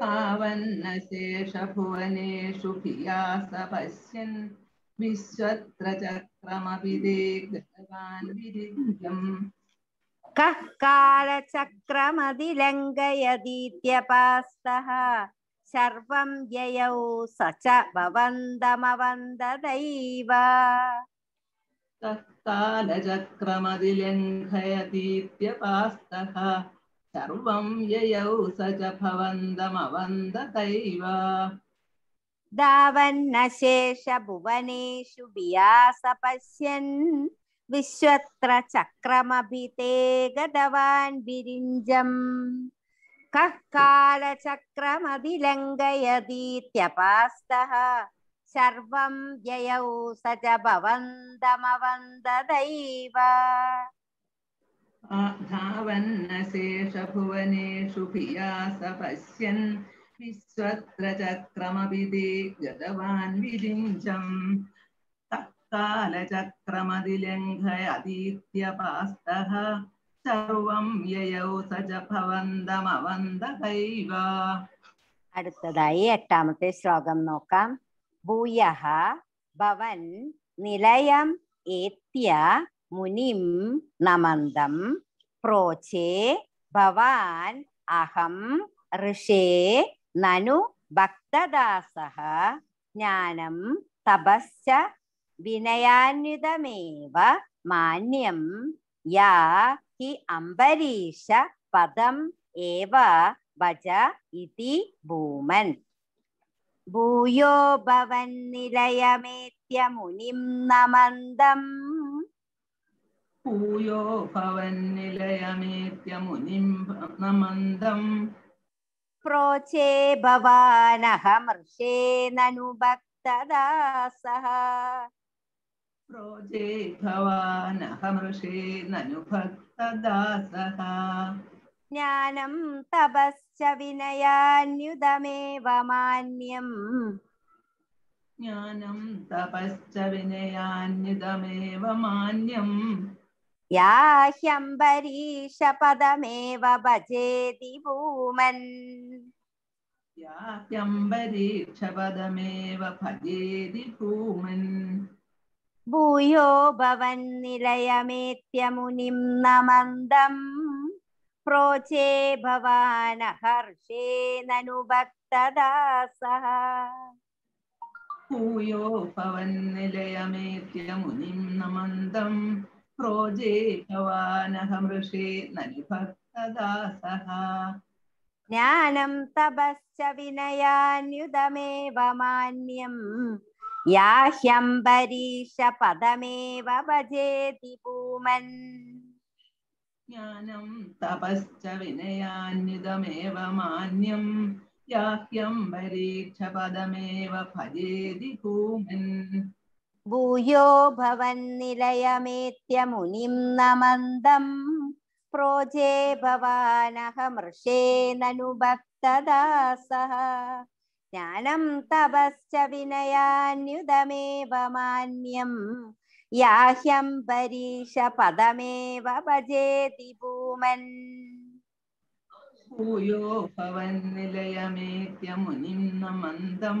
S5: पावन शेष स पश्यन् विश्वत्रचक्रमभिदे गतवान् विरिञ्जम् कः
S2: कालचक्रमधिलङ्घयदीत्यपास्तः सर्वं ययौ
S5: स च भवन्दमवन्ददैव कः सर्वं ययौ स च भवन्दमवन्दतैव
S2: धावन्नशेषभुवनेषु बियास पश्यन् विश्वत्र चक्रमभिते गतवान् विरिञ्जम् कः कालचक्रमभिलङ्घयतीत्यपास्तः सर्वं ययौ स च भवन्दमवन्ददैव
S5: धावन्न शेषभुवनेषु भिया स पश्यन् विश्वत्रचक्रमभिदे गतवान् विदिञ्चम् तत्कालचक्रमधिलङ्घय अदीत्यपास्तः सर्वं ययौ स च भवन्दमवन्दकैव
S2: अर्थदायि अट्टामते श्लोकं नोकां भूयः भवन निलयम् एत्या முனிம் நமந்தம் புரோச்சே பவான் அகம் ரிஷே நனு பக்ததாசக ஞானம் தபஸ்ச வினயான்விதமேவ மானியம் யா ஹி அம்பரீஷ பதம் ஏவ பஜ இதி பூமன் भूयो भवन्निलयमेत्य முனிம் நமந்தம்
S5: भूयो भवन्निलयमेत्यमुनिं नमन्दम् प्रोचे
S2: भवानहमर्षे ननु भक्तदासः प्रोजे
S5: भवानहमर्षे ननु
S2: भक्तदासः ज्ञानं तपश्च विनयान्युतमेव मान्यम्
S5: ज्ञानं तपश्च विनयान्युतमेव मान्यम्
S2: യാ ഹ്യംബരീഷ പദമേവ ഭജേതി ഭൂമൻ
S5: ീക്ഷപദമേവ ഭജേതി ഭൂമൻ ഭൂയോ ഭവൻ
S2: നിലയമേത്യ മുനിം നമന്ദം പ്രോചേ ഭവാനഹർഷേനനുഭക്തദാസ
S5: ഭൂയോ ഭവൻ നിലയമേത്യ മുനിം നമന്ദം प्रोजेतवानहमृषे ननिभक्तदासः
S2: ज्ञानं तपश्च विनयान्युतमेव मान्यम् याह्यम्बरीशपदमेव भजेति
S5: भूमन् ज्ञानं तपश्च विनयान्युतमेव मान्यम् याह्यम्बरीक्षपदमेव भजेति भूमन्
S2: ഭൂയോ ഭവന്നിലയമേത്യമുനിം നമന്തം പ്രോജേ ഭവാനഹമൃഷേനനുഭക്തദാസഃ ജ്ഞാനം തപശ്ച വിനയാന്യുതമേവ മാന്യം യാഹ്യം പരീക്ഷ പദമേവ ഭജേതി ഭൂമൻ
S5: ഭൂയോ ഭവൻ നിലയമേത്യമുനിം നമന്തം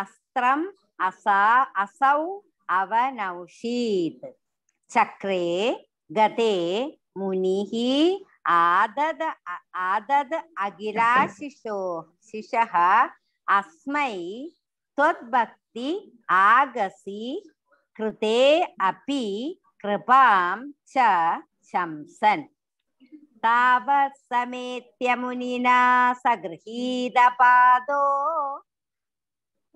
S2: अस्त्रम असा असौ अवनौषीत् चक्रे गते मुनिः आदद आदद अगिलाशिशो शिशः अस्मै त्वद्भक्ति आगसि कृते अपि कृपां च शंसन् तावत् समेत्य
S5: मुनिना सगृहीतपादो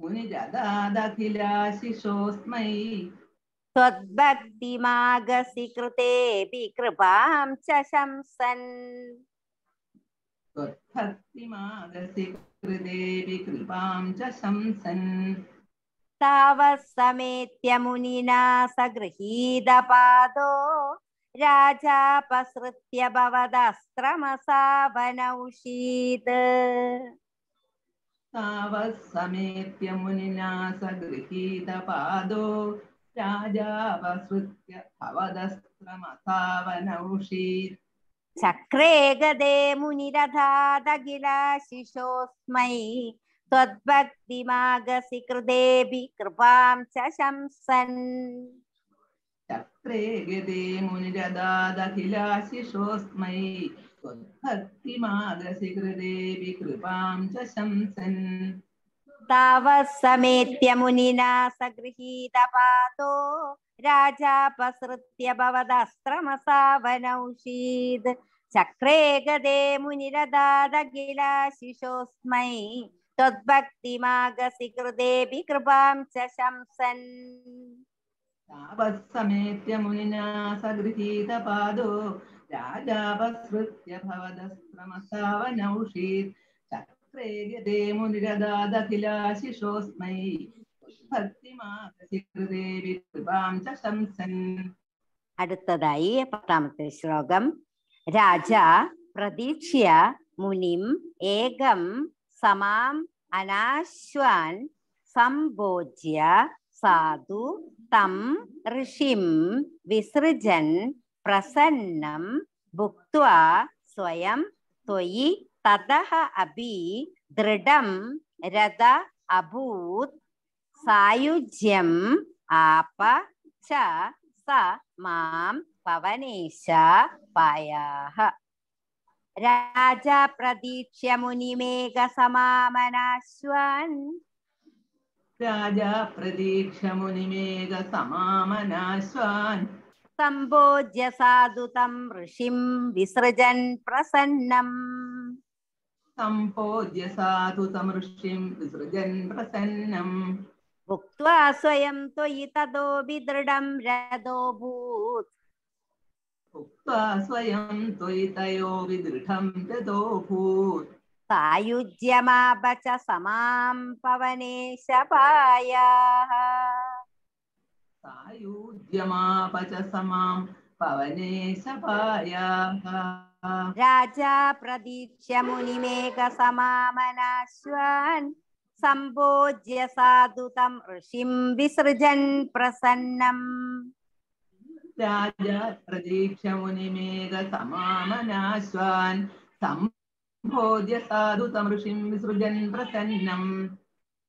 S2: मुनिजदादखिलाशिषोऽस्मै त्वद्भक्तिमागसि कृपां च
S5: शंसन् त्वद्भक्तिमागसि कृतेऽपि कृपां च शंसन् तावत् समेत्य
S2: मुनिना सगृहीतपादो राजापसृत्य
S5: भवदस्त्रमसावनौषीत् तावत्समेप्य मुनिना सगृहीतपादो राजावसृत्य हवदस्त्रमसावनौषीत्
S2: चक्रे गदे
S5: मुनिरथादखिल
S2: शिशोऽस्मै त्वद्भक्तिमागसि कृतेऽपि कृपां च शंसन्
S5: चक्रे गदे मुनिरथादखिल शिशोऽस्मै भक्तिमादृशिकृदेवि कृपां च शंसन्
S2: तावत् समेत्य मुनिना सगृहीतपातो राजापसृत्य भवदस्त्रमसावनौषीद् चक्रे गदे मुनिरदादखिलाशिशोऽस्मै त्वद्भक्तिमागसि कृतेऽपि कृपां च शंसन्
S5: तावत् समेत्य मुनिना सगृहीतपादो രാജാപസ്മൃത്യ ചക്രേ ഗതേ മുനിരദാദഖിലാശിഷോസ്മൈ
S2: അടുത്തതായി പത്താമത്തെ ശ്ലോകം രാജ പ്രതീക്ഷ്യ മുനിം ഏകം സമാം അനാശ്വാൻ സംഭോജ്യ സാധു തം ഋഷിം വിസൃജൻ प्रसन्नं भुक्त स्वयं तयि ततः अभी दृढ़ रथ अभूत् सायुज्यम् आप च स मां पवनेश पायाः राजा प्रदीक्ष्य मुनिमेघसमामनाश्वान्
S5: राजा प्रदीक्ष मुनिमेघसमामनाश्वान् सम्भोज्य साधु तम ऋषि विसृजन् प्रसन्नम् सम्भोज्य साधु तं विसृजन् प्रसन्नम् भुक्त्वा स्वयं त्वयि ततो
S2: विदृढं रदोऽभूत्
S5: भुक्त्वा स्वयं त्वयि तयो विदृढं रदोऽभूत्
S2: सायुज्यमापच समां पवने शपायाः
S5: Raja
S2: Pradipsya Muni Mega Sama Manaswan Sambo Jasadutam Rishim Visrajan Prasannam
S5: Raja Pradipsya Muni Mega Sama Manaswan Sambo Jasadutam Rishim Visrajan Prasannam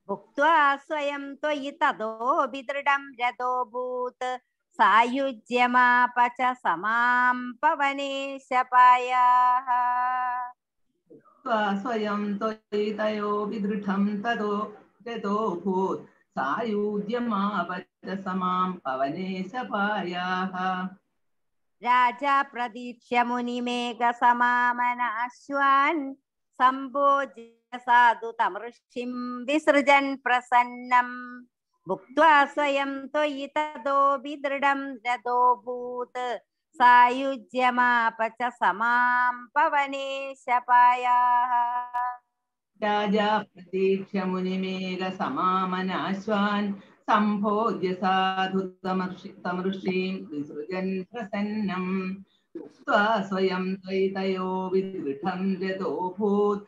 S5: भुक्त्वा स्वयं त्वयि ततोऽपि
S2: समां पवने
S5: शपायाः स्वयं समां पवने शपायाः राजा प्रदीक्ष
S2: मुनिमेघसमामनाश्वान् सम्भोज्य साधु तमृषिं विसृजन् प्रसन्नम् भुक्त्वा स्वयं त्वयि दृढं रदोऽभूत् सायुज्यमाप च समां पवने शपायाः
S5: राजा प्रतीक्ष मुनिमेघसमामनाश्वान् सम्भोज्य साधु तमृषीं विसृजन् प्रसन्नम् उक्त्वा स्वयं त्वयि तयो विदृढं रतोऽभूत्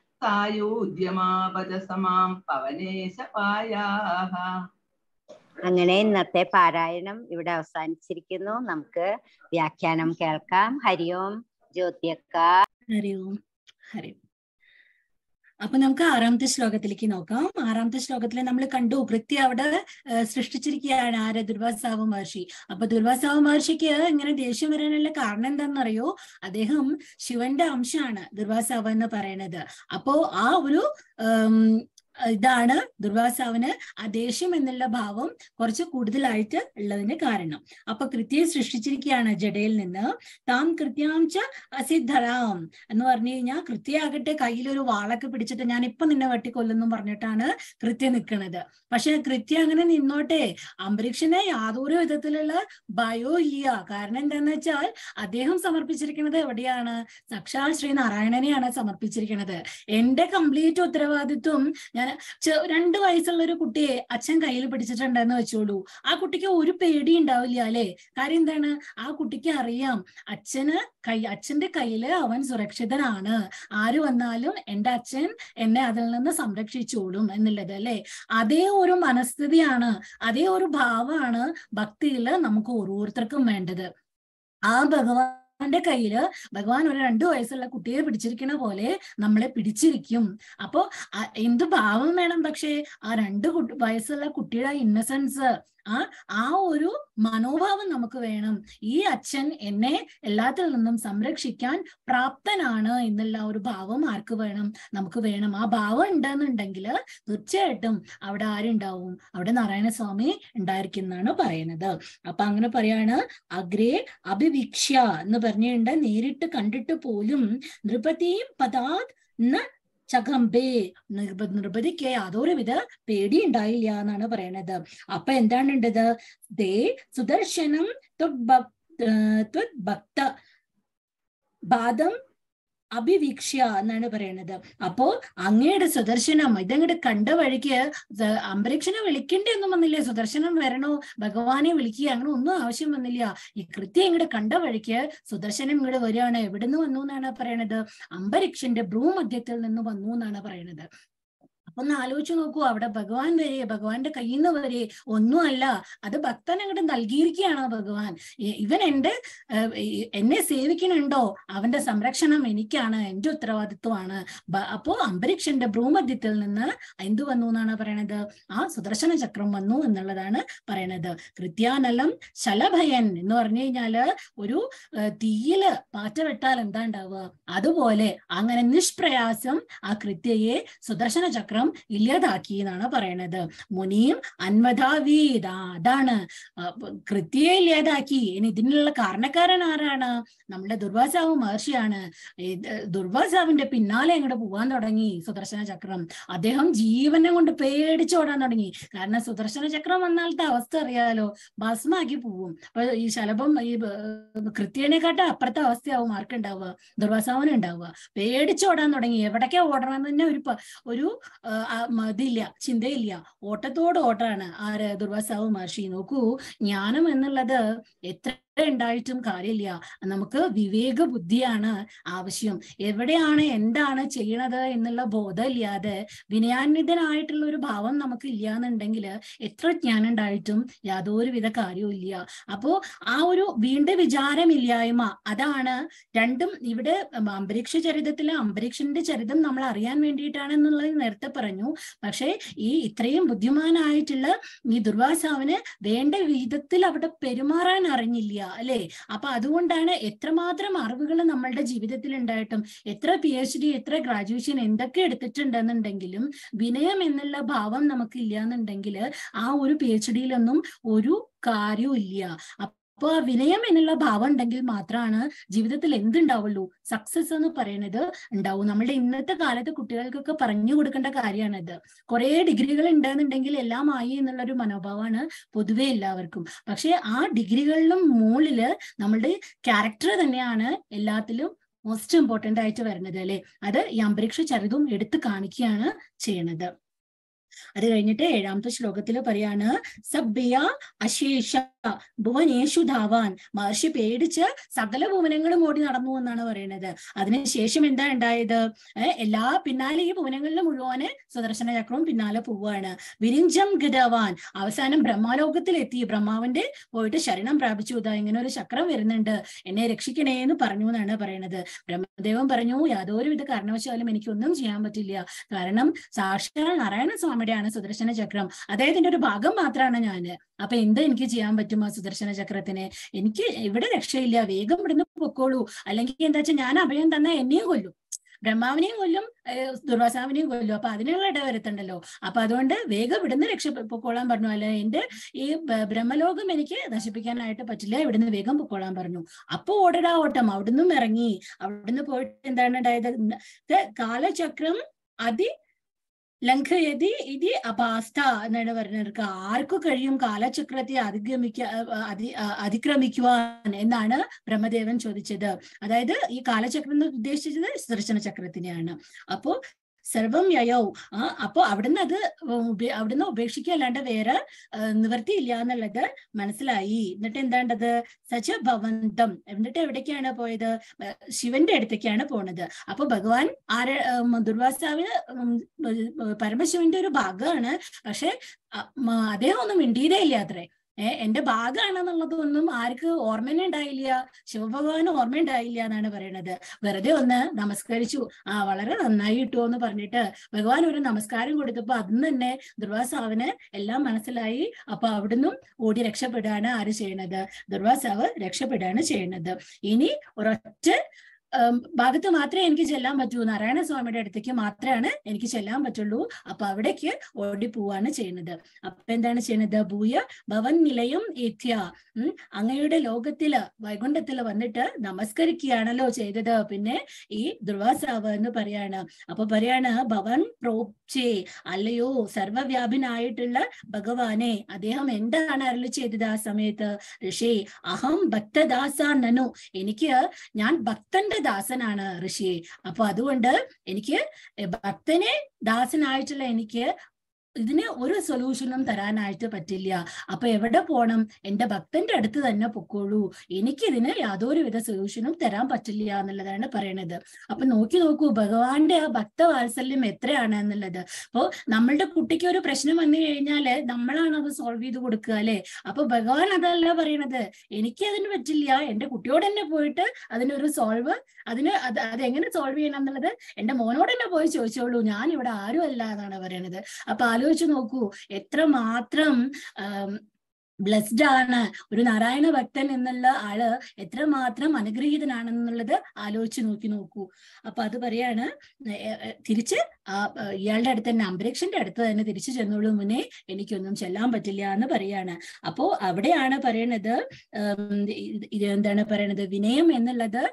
S2: അങ്ങനെ ഇന്നത്തെ പാരായണം ഇവിടെ അവസാനിച്ചിരിക്കുന്നു നമുക്ക് വ്യാഖ്യാനം കേൾക്കാം ഹരിയോം
S4: ജ്യോതിയക്ക ഹരിയോം ഹരി അപ്പൊ നമുക്ക് ആറാമത്തെ ശ്ലോകത്തിലേക്ക് നോക്കാം ആറാമത്തെ ശ്ലോകത്തിൽ നമ്മൾ കണ്ടു കൃത്യ അവിടെ സൃഷ്ടിച്ചിരിക്കുകയാണ് ആര് ദുർവാസാവ മഹർഷി അപ്പൊ ദുർവാസാവ മഹർഷിക്ക് ഇങ്ങനെ ദേഷ്യം വരാനുള്ള കാരണം എന്താണെന്നറിയോ അദ്ദേഹം ശിവന്റെ അംശമാണ് ദുർവാസാവ എന്ന് പറയുന്നത് അപ്പോ ആ ഒരു ഇതാണ് ദുർവാസാവിന് ആ ദേഷ്യം എന്നുള്ള ഭാവം കുറച്ച് കൂടുതലായിട്ട് ഉള്ളതിന് കാരണം അപ്പൊ കൃത്യയെ സൃഷ്ടിച്ചിരിക്കുകയാണ് ജഡയിൽ നിന്ന് താം കൃത്യാംശ അസിദ്ധരാം എന്ന് പറഞ്ഞു കഴിഞ്ഞാൽ കൃത്യയാകട്ടെ കയ്യിലൊരു വാളൊക്കെ പിടിച്ചിട്ട് ഞാൻ ഇപ്പൊ നിന്നെ വെട്ടിക്കൊല്ലെന്നും പറഞ്ഞിട്ടാണ് കൃത്യ നിൽക്കുന്നത് പക്ഷെ കൃത്യ അങ്ങനെ നിന്നോട്ടെ അംബരീക്ഷനെ യാതൊരു വിധത്തിലുള്ള ഭയോ ഇല്ല കാരണം എന്താന്ന് വെച്ചാൽ അദ്ദേഹം സമർപ്പിച്ചിരിക്കുന്നത് എവിടെയാണ് സാക്ഷാൽ ശ്രീനാരായണനെയാണ് സമർപ്പിച്ചിരിക്കുന്നത് എന്റെ കംപ്ലീറ്റ് ഉത്തരവാദിത്വം ഞാൻ അങ്ങനെ രണ്ട് വയസ്സുള്ള ഒരു കുട്ടിയെ അച്ഛൻ കയ്യിൽ പിടിച്ചിട്ടുണ്ടെന്ന് വെച്ചോളൂ ആ കുട്ടിക്ക് ഒരു പേടി ഉണ്ടാവില്ല അല്ലെ കാര്യം എന്താണ് ആ കുട്ടിക്ക് അറിയാം അച്ഛന് കൈ അച്ഛന്റെ കയ്യില് അവൻ സുരക്ഷിതനാണ് ആര് വന്നാലും എൻ്റെ അച്ഛൻ എന്നെ അതിൽ നിന്ന് സംരക്ഷിച്ചോളും എന്നുള്ളത് അല്ലെ അതേ ഒരു മനസ്ഥിതിയാണ് അതേ ഒരു ഭാവമാണ് ഭക്തിയിൽ നമുക്ക് ഓരോരുത്തർക്കും വേണ്ടത് ആ ഭഗവാൻ ഭഗവാന്റെ കയ്യില് ഭഗവാൻ ഒരു രണ്ടു വയസ്സുള്ള കുട്ടിയെ പിടിച്ചിരിക്കണ പോലെ നമ്മളെ പിടിച്ചിരിക്കും അപ്പോ എന്ത് ഭാവം വേണം പക്ഷേ ആ രണ്ട് വയസ്സുള്ള കുട്ടിയുടെ ഇന്നസെൻസ് ആ ആ ഒരു മനോഭാവം നമുക്ക് വേണം ഈ അച്ഛൻ എന്നെ എല്ലാത്തിൽ നിന്നും സംരക്ഷിക്കാൻ പ്രാപ്തനാണ് എന്നുള്ള ഒരു ഭാവം ആർക്ക് വേണം നമുക്ക് വേണം ആ ഭാവം ഉണ്ടെന്നുണ്ടെങ്കിൽ തീർച്ചയായിട്ടും അവിടെ ആരുണ്ടാവും അവിടെ നാരായണസ്വാമി ഉണ്ടായിരിക്കുന്നാണ് പറയുന്നത് അപ്പൊ അങ്ങനെ പറയാണ് അഗ്രേ അഭിവീക്ഷ എന്ന് പറഞ്ഞിട്ടുണ്ട് നേരിട്ട് കണ്ടിട്ട് പോലും നൃപതിയും പദാത് ന ചകമ്പേ നിർബന്ധിക്ക് പേടി ഉണ്ടായില്ല എന്നാണ് പറയണത് അപ്പൊ എന്താണ് ഉണ്ടത് ദേ സുദർശനം ഭക്ത ബാദം അഭിവീക്ഷ എന്നാണ് പറയുന്നത് അപ്പോ അങ്ങയുടെ സുദർശനം ഇതങ്ങോട്ട് കണ്ട വഴിക്ക് അംബരീക്ഷനെ വിളിക്കേണ്ട ഒന്നും വന്നില്ല സുദർശനം വരണോ ഭഗവാനെ വിളിക്കുക അങ്ങനെ ഒന്നും ആവശ്യം വന്നില്ല ഈ കൃത്യം ഇങ്ങോട്ട് കണ്ട വഴിക്ക് സുദർശനം ഇങ്ങോട്ട് വരികയാണ് നിന്ന് വന്നു എന്നാണ് പറയണത് അംബരീക്ഷന്റെ ഭ്രൂമധ്യത്തിൽ നിന്ന് വന്നു എന്നാണ് പറയണത് ഒന്ന് ആലോചിച്ച് നോക്കൂ അവിടെ ഭഗവാൻ വരെ ഭഗവാന്റെ കയ്യിൽ നിന്ന് വരെ ഒന്നുമല്ല അത് ഭക്തൻ അങ്ങോട്ട് നൽകിയിരിക്കുകയാണ് ഭഗവാൻ ഇവൻ എന്റെ എന്നെ സേവിക്കണുണ്ടോ അവന്റെ സംരക്ഷണം എനിക്കാണ് എന്റെ ഉത്തരവാദിത്വമാണ് അപ്പോ അംബരീക്ഷന്റെ ഭ്രൂമധ്യത്തിൽ നിന്ന് എന്തു വന്നു എന്നാണ് പറയണത് ആ സുദർശന ചക്രം വന്നു എന്നുള്ളതാണ് പറയണത് കൃത്യാനലം ശലഭയൻ എന്ന് പറഞ്ഞു കഴിഞ്ഞാല് ഒരു തീയില് പാറ്റ വെട്ടാൽ എന്താ ഉണ്ടാവുക അതുപോലെ അങ്ങനെ നിഷ്പ്രയാസം ആ കൃത്യയെ സുദർശന ചക്രം ബന്ധം ഇല്ലാതാക്കി എന്നാണ് പറയണത് മുനിയും അൻവതാവീത അതാണ് കൃത്യേ ഇല്ലാതാക്കി ഇനി ഇതിനുള്ള കാരണക്കാരൻ ആരാണ് നമ്മുടെ ദുർവാസാവ് മഹർഷിയാണ് ദുർവാസാവിന്റെ പിന്നാലെ അങ്ങോട്ട് പോവാൻ തുടങ്ങി സുദർശന ചക്രം അദ്ദേഹം ജീവനെ കൊണ്ട് പേടിച്ചോടാൻ തുടങ്ങി കാരണം സുദർശന ചക്രം വന്നാലത്തെ അവസ്ഥ അറിയാലോ ഭസ്മാക്കി പോവും അപ്പൊ ഈ ശലഭം ഈ കൃത്യനെക്കാട്ട് അപ്പുറത്തെ അവസ്ഥയാവും ആർക്കുണ്ടാവുക ദുർവാസാവിന് ഉണ്ടാവുക പേടിച്ചോടാൻ തുടങ്ങി എവിടേക്കാ ഓടണം എന്ന് തന്നെ ഒരു ഒരു മതില്ല ചിന്തയില്ല ഓട്ടത്തോട് ഓട്ടാണ് ആര് ദുർവാസാവ് മഹർഷി നോക്കൂ ജ്ഞാനം എന്നുള്ളത് എത്ര ഉണ്ടായിട്ടും കാര്യമില്ല നമുക്ക് വിവേക ബുദ്ധിയാണ് ആവശ്യം എവിടെയാണ് എന്താണ് ചെയ്യണത് എന്നുള്ള ഇല്ലാതെ വിനയാന്വിതനായിട്ടുള്ള ഒരു ഭാവം നമുക്ക് എന്നുണ്ടെങ്കിൽ എത്ര ജ്ഞാനുണ്ടായിട്ടും ഉണ്ടായിട്ടും യാതൊരുവിധ കാര്യവും ഇല്ല അപ്പോ ആ ഒരു വീണ്ട വിചാരമില്ലായ്മ അതാണ് രണ്ടും ഇവിടെ അന്തരീക്ഷ ചരിതത്തിലെ അന്തരീക്ഷന്റെ ചരിതം നമ്മൾ അറിയാൻ വേണ്ടിയിട്ടാണ് എന്നുള്ളത് നേരത്തെ പറഞ്ഞു പക്ഷേ ഈ ഇത്രയും ബുദ്ധിമാനായിട്ടുള്ള ഈ ദുർവാസാവിന് വേണ്ട വിധത്തിൽ അവിടെ പെരുമാറാൻ അറിഞ്ഞില്ല അല്ലെ അപ്പൊ അതുകൊണ്ടാണ് എത്രമാത്രം അറിവുകൾ നമ്മളുടെ ജീവിതത്തിൽ ഉണ്ടായിട്ടും എത്ര പി എച്ച് ഡി എത്ര ഗ്രാജുവേഷൻ എന്തൊക്കെ എടുത്തിട്ടുണ്ടെന്നുണ്ടെങ്കിലും വിനയം എന്നുള്ള ഭാവം നമുക്ക് ഇല്ല എന്നുണ്ടെങ്കിൽ ആ ഒരു പി എച്ച് ഡിയിലൊന്നും ഒരു കാര്യവും ഇല്ല അപ്പോൾ വിനയം എന്നുള്ള ഭാവം ഉണ്ടെങ്കിൽ മാത്രമാണ് ജീവിതത്തിൽ എന്തുണ്ടാവുള്ളൂ സക്സസ് എന്ന് പറയുന്നത് ഉണ്ടാവും നമ്മുടെ ഇന്നത്തെ കാലത്ത് കുട്ടികൾക്കൊക്കെ പറഞ്ഞു കൊടുക്കേണ്ട കാര്യമാണിത് കുറെ ഡിഗ്രികൾ ഉണ്ടെന്നുണ്ടെങ്കിൽ എല്ലാം ആയി എന്നുള്ള ഒരു മനോഭാവമാണ് പൊതുവെ എല്ലാവർക്കും പക്ഷെ ആ ഡിഗ്രികളിലും മുകളില് നമ്മളുടെ ക്യാരക്ടർ തന്നെയാണ് എല്ലാത്തിലും മോസ്റ്റ് ഇമ്പോർട്ടന്റ് ആയിട്ട് വരുന്നത് അല്ലെ അത് ഈ അന്തരീക്ഷ ചരിതവും എടുത്തു കാണിക്കുകയാണ് ചെയ്യണത് അത് കഴിഞ്ഞിട്ട് ഏഴാമത്തെ ശ്ലോകത്തിൽ പറയാണ് സബ്ബിയ അശേഷം ഭുവൻ യേശു ധാവാൻ മഹർഷി പേടിച്ച് സകല ഭുവനങ്ങളും ഓടി നടന്നു എന്നാണ് പറയുന്നത് അതിനുശേഷം എന്താ ഉണ്ടായത് എല്ലാ പിന്നാലെ ഈ ഭുവനങ്ങളിൽ മുഴുവന് സുദർശന ചക്രവും പിന്നാലെ പോവുകയാണ് വിരിഞ്ചം ഗതവാൻ അവസാനം ബ്രഹ്മാലോകത്തിൽ എത്തി ബ്രഹ്മാവിന്റെ പോയിട്ട് ശരണം പ്രാപിച്ചു ഇതാ ഇങ്ങനെ ഒരു ചക്രം വരുന്നുണ്ട് എന്നെ രക്ഷിക്കണേ എന്ന് പറഞ്ഞു എന്നാണ് പറയുന്നത് ബ്രഹ്മദേവൻ പറഞ്ഞു യാതൊരുവിധ കാരണവശാലും എനിക്കൊന്നും ചെയ്യാൻ പറ്റില്ല കാരണം സാക്ഷാൽ നാരായണ സ്വാമിയുടെയാണ് സുദർശന ചക്രം അദ്ദേഹത്തിന്റെ ഒരു ഭാഗം മാത്രമാണ് ഞാൻ അപ്പൊ എന്ത് എനിക്ക് ചെയ്യാൻ പറ്റും പറ്റുമോ സുദർശന ചക്രത്തിന് എനിക്ക് ഇവിടെ രക്ഷയില്ല വേഗം ഇവിടുന്ന് പൊക്കോളൂ അല്ലെങ്കിൽ എന്താ വെച്ചാൽ ഞാൻ അഭയം തന്ന എന്നെയും കൊല്ലും ബ്രഹ്മാവിനെയും കൊല്ലും ദുർവാസാവിനെയും കൊല്ലും അപ്പൊ അതിനുള്ള ഇട വരുത്തണ്ടല്ലോ അപ്പൊ അതുകൊണ്ട് വേഗം ഇവിടുന്ന് രക്ഷപ്പെക്കൊള്ളാൻ പറഞ്ഞു അല്ല എന്റെ ഈ ബ്രഹ്മലോകം എനിക്ക് നശിപ്പിക്കാനായിട്ട് പറ്റില്ല ഇവിടുന്ന് വേഗം പൊക്കോളാൻ പറഞ്ഞു അപ്പൊ ഓടടാ ഓട്ടം അവിടുന്ന് ഇറങ്ങി അവിടുന്ന് പോയിട്ട് എന്താണ് ഉണ്ടായത് കാലചക്രം അതി ലംഘയതി ഇതി അപാസ്ത എന്നാണ് പറഞ്ഞിരിക്കുക ആർക്കു കഴിയും കാലചക്രത്തെ അതിഗമിക്ക അതി അതിക്രമിക്കുവാൻ എന്നാണ് ബ്രഹ്മദേവൻ ചോദിച്ചത് അതായത് ഈ കാലചക്രം ഉദ്ദേശിച്ചത് സൃഷ്ടിന ചക്രത്തിനെയാണ് അപ്പോ സർവം യയവും ആ അപ്പൊ അവിടുന്ന് അത് അവിടുന്ന് ഉപേക്ഷിക്കല്ലാണ്ട് വേറെ ഇല്ല എന്നുള്ളത് മനസ്സിലായി എന്നിട്ട് എന്താണ്ടത് സച്ച ഭവന്തം എന്നിട്ട് എവിടേക്കാണ് പോയത് ശിവന്റെ അടുത്തേക്കാണ് പോണത് അപ്പൊ ഭഗവാൻ ആര ദുർവാസാവിന് പരമശിവന്റെ ഒരു ഭാഗമാണ് പക്ഷെ അദ്ദേഹം ഒന്നും മിണ്ടിയതേ ഇല്ല അത്രേ ഏഹ് എന്റെ ഭാഗമാണെന്നുള്ളതൊന്നും ആർക്ക് ഓർമ്മ ഉണ്ടായില്ല ശിവഭഗവാന് ഓർമ്മ ഉണ്ടായില്ല എന്നാണ് പറയുന്നത് വെറുതെ ഒന്ന് നമസ്കരിച്ചു ആ വളരെ നന്നായി കിട്ടുമോ എന്ന് പറഞ്ഞിട്ട് ഭഗവാൻ ഒരു നമസ്കാരം കൊടുത്തപ്പോ അന്ന് തന്നെ ദുർവാസാവിന് എല്ലാം മനസ്സിലായി അപ്പൊ അവിടുന്നും ഓടി രക്ഷപ്പെടാണ് ആര് ചെയ്യണത് ദുർവാസാവ് രക്ഷപ്പെടാണ് ചെയ്യണത് ഇനി ഒരൊറ്റ ഭാഗത്ത് മാത്രമേ എനിക്ക് ചെല്ലാൻ പറ്റൂ നാരായണ സ്വാമിയുടെ അടുത്തേക്ക് മാത്രമാണ് എനിക്ക് ചെല്ലാൻ പറ്റുള്ളൂ അപ്പൊ അവിടേക്ക് ഓടി പോവാണ് ചെയ്യുന്നത് അപ്പൊ എന്താണ് ചെയ്യുന്നത് ഭൂയ ഭവൻ നിലയം ഏത്യ അങ്ങയുടെ ലോകത്തില് വൈകുണ്ഠത്തില് വന്നിട്ട് നമസ്കരിക്കുകയാണല്ലോ ചെയ്തത് പിന്നെ ഈ ദുർവാസാവ് എന്ന് പറയാണ് അപ്പൊ പറയാണ് ഭവൻ പ്രോപ്ചേ അല്ലയോ സർവവ്യാപിനായിട്ടുള്ള ഭഗവാനെ അദ്ദേഹം എന്താണ് അരളി ചെയ്തത് ആ സമയത്ത് ഋഷി അഹം ഭക്തദാസ നനു എനിക്ക് ഞാൻ ഭക്തന്റെ അങ്ങയുടെ ദാസനാണ് ഋഷിയെ അപ്പൊ അതുകൊണ്ട് എനിക്ക് ഭക്തനെ ദാസനായിട്ടുള്ള എനിക്ക് ഇതിന് ഒരു സൊല്യൂഷനും തരാനായിട്ട് പറ്റില്ല അപ്പൊ എവിടെ പോണം എന്റെ ഭക്തന്റെ അടുത്ത് തന്നെ പൊക്കോളൂ എനിക്കിതിന് വിധ സൊല്യൂഷനും തരാൻ പറ്റില്ല എന്നുള്ളതാണ് പറയണത് അപ്പൊ നോക്കി നോക്കൂ ഭഗവാന്റെ ആ ഭക്തവാത്സല്യം എത്രയാണ് എന്നുള്ളത് അപ്പോ നമ്മളുടെ കുട്ടിക്ക് ഒരു പ്രശ്നം വന്നു കഴിഞ്ഞാല് നമ്മളാണ് അത് സോൾവ് ചെയ്ത് കൊടുക്കുക അല്ലെ അപ്പൊ ഭഗവാൻ അതല്ല പറയണത് എനിക്ക് അതിന് പറ്റില്ല എന്റെ കുട്ടിയോട് തന്നെ പോയിട്ട് അതിനൊരു സോൾവ് അതിന് അത് അതെങ്ങനെ സോൾവ് ചെയ്യണം എന്നുള്ളത് എന്റെ മോനോട് തന്നെ പോയി ചോദിച്ചോളൂ ഞാൻ ഇവിടെ ആരും അല്ല എന്നാണ് പറയണത് അപ്പൊ ആലോ ആലോചിച്ച് നോക്കൂ എത്ര മാത്രം ബ്ലെസ്ഡ് ആണ് ഒരു നാരായണ ഭക്തൻ എന്നുള്ള ആള് എത്രമാത്രം അനുഗ്രഹീതനാണെന്നുള്ളത് ആലോചിച്ച് നോക്കി നോക്കൂ അപ്പൊ അത് പറയാണ് തിരിച്ച് ആ ഇയാളുടെ അടുത്ത് തന്നെ അംബരീക്ഷന്റെ അടുത്ത് തന്നെ തിരിച്ചു ചെന്നുള്ളൂ മുന്നേ എനിക്കൊന്നും ചെല്ലാൻ പറ്റില്ല എന്ന് പറയാണ് അപ്പോ അവിടെയാണ് പറയണത് എന്താണ് പറയണത് വിനയം എന്നുള്ളത്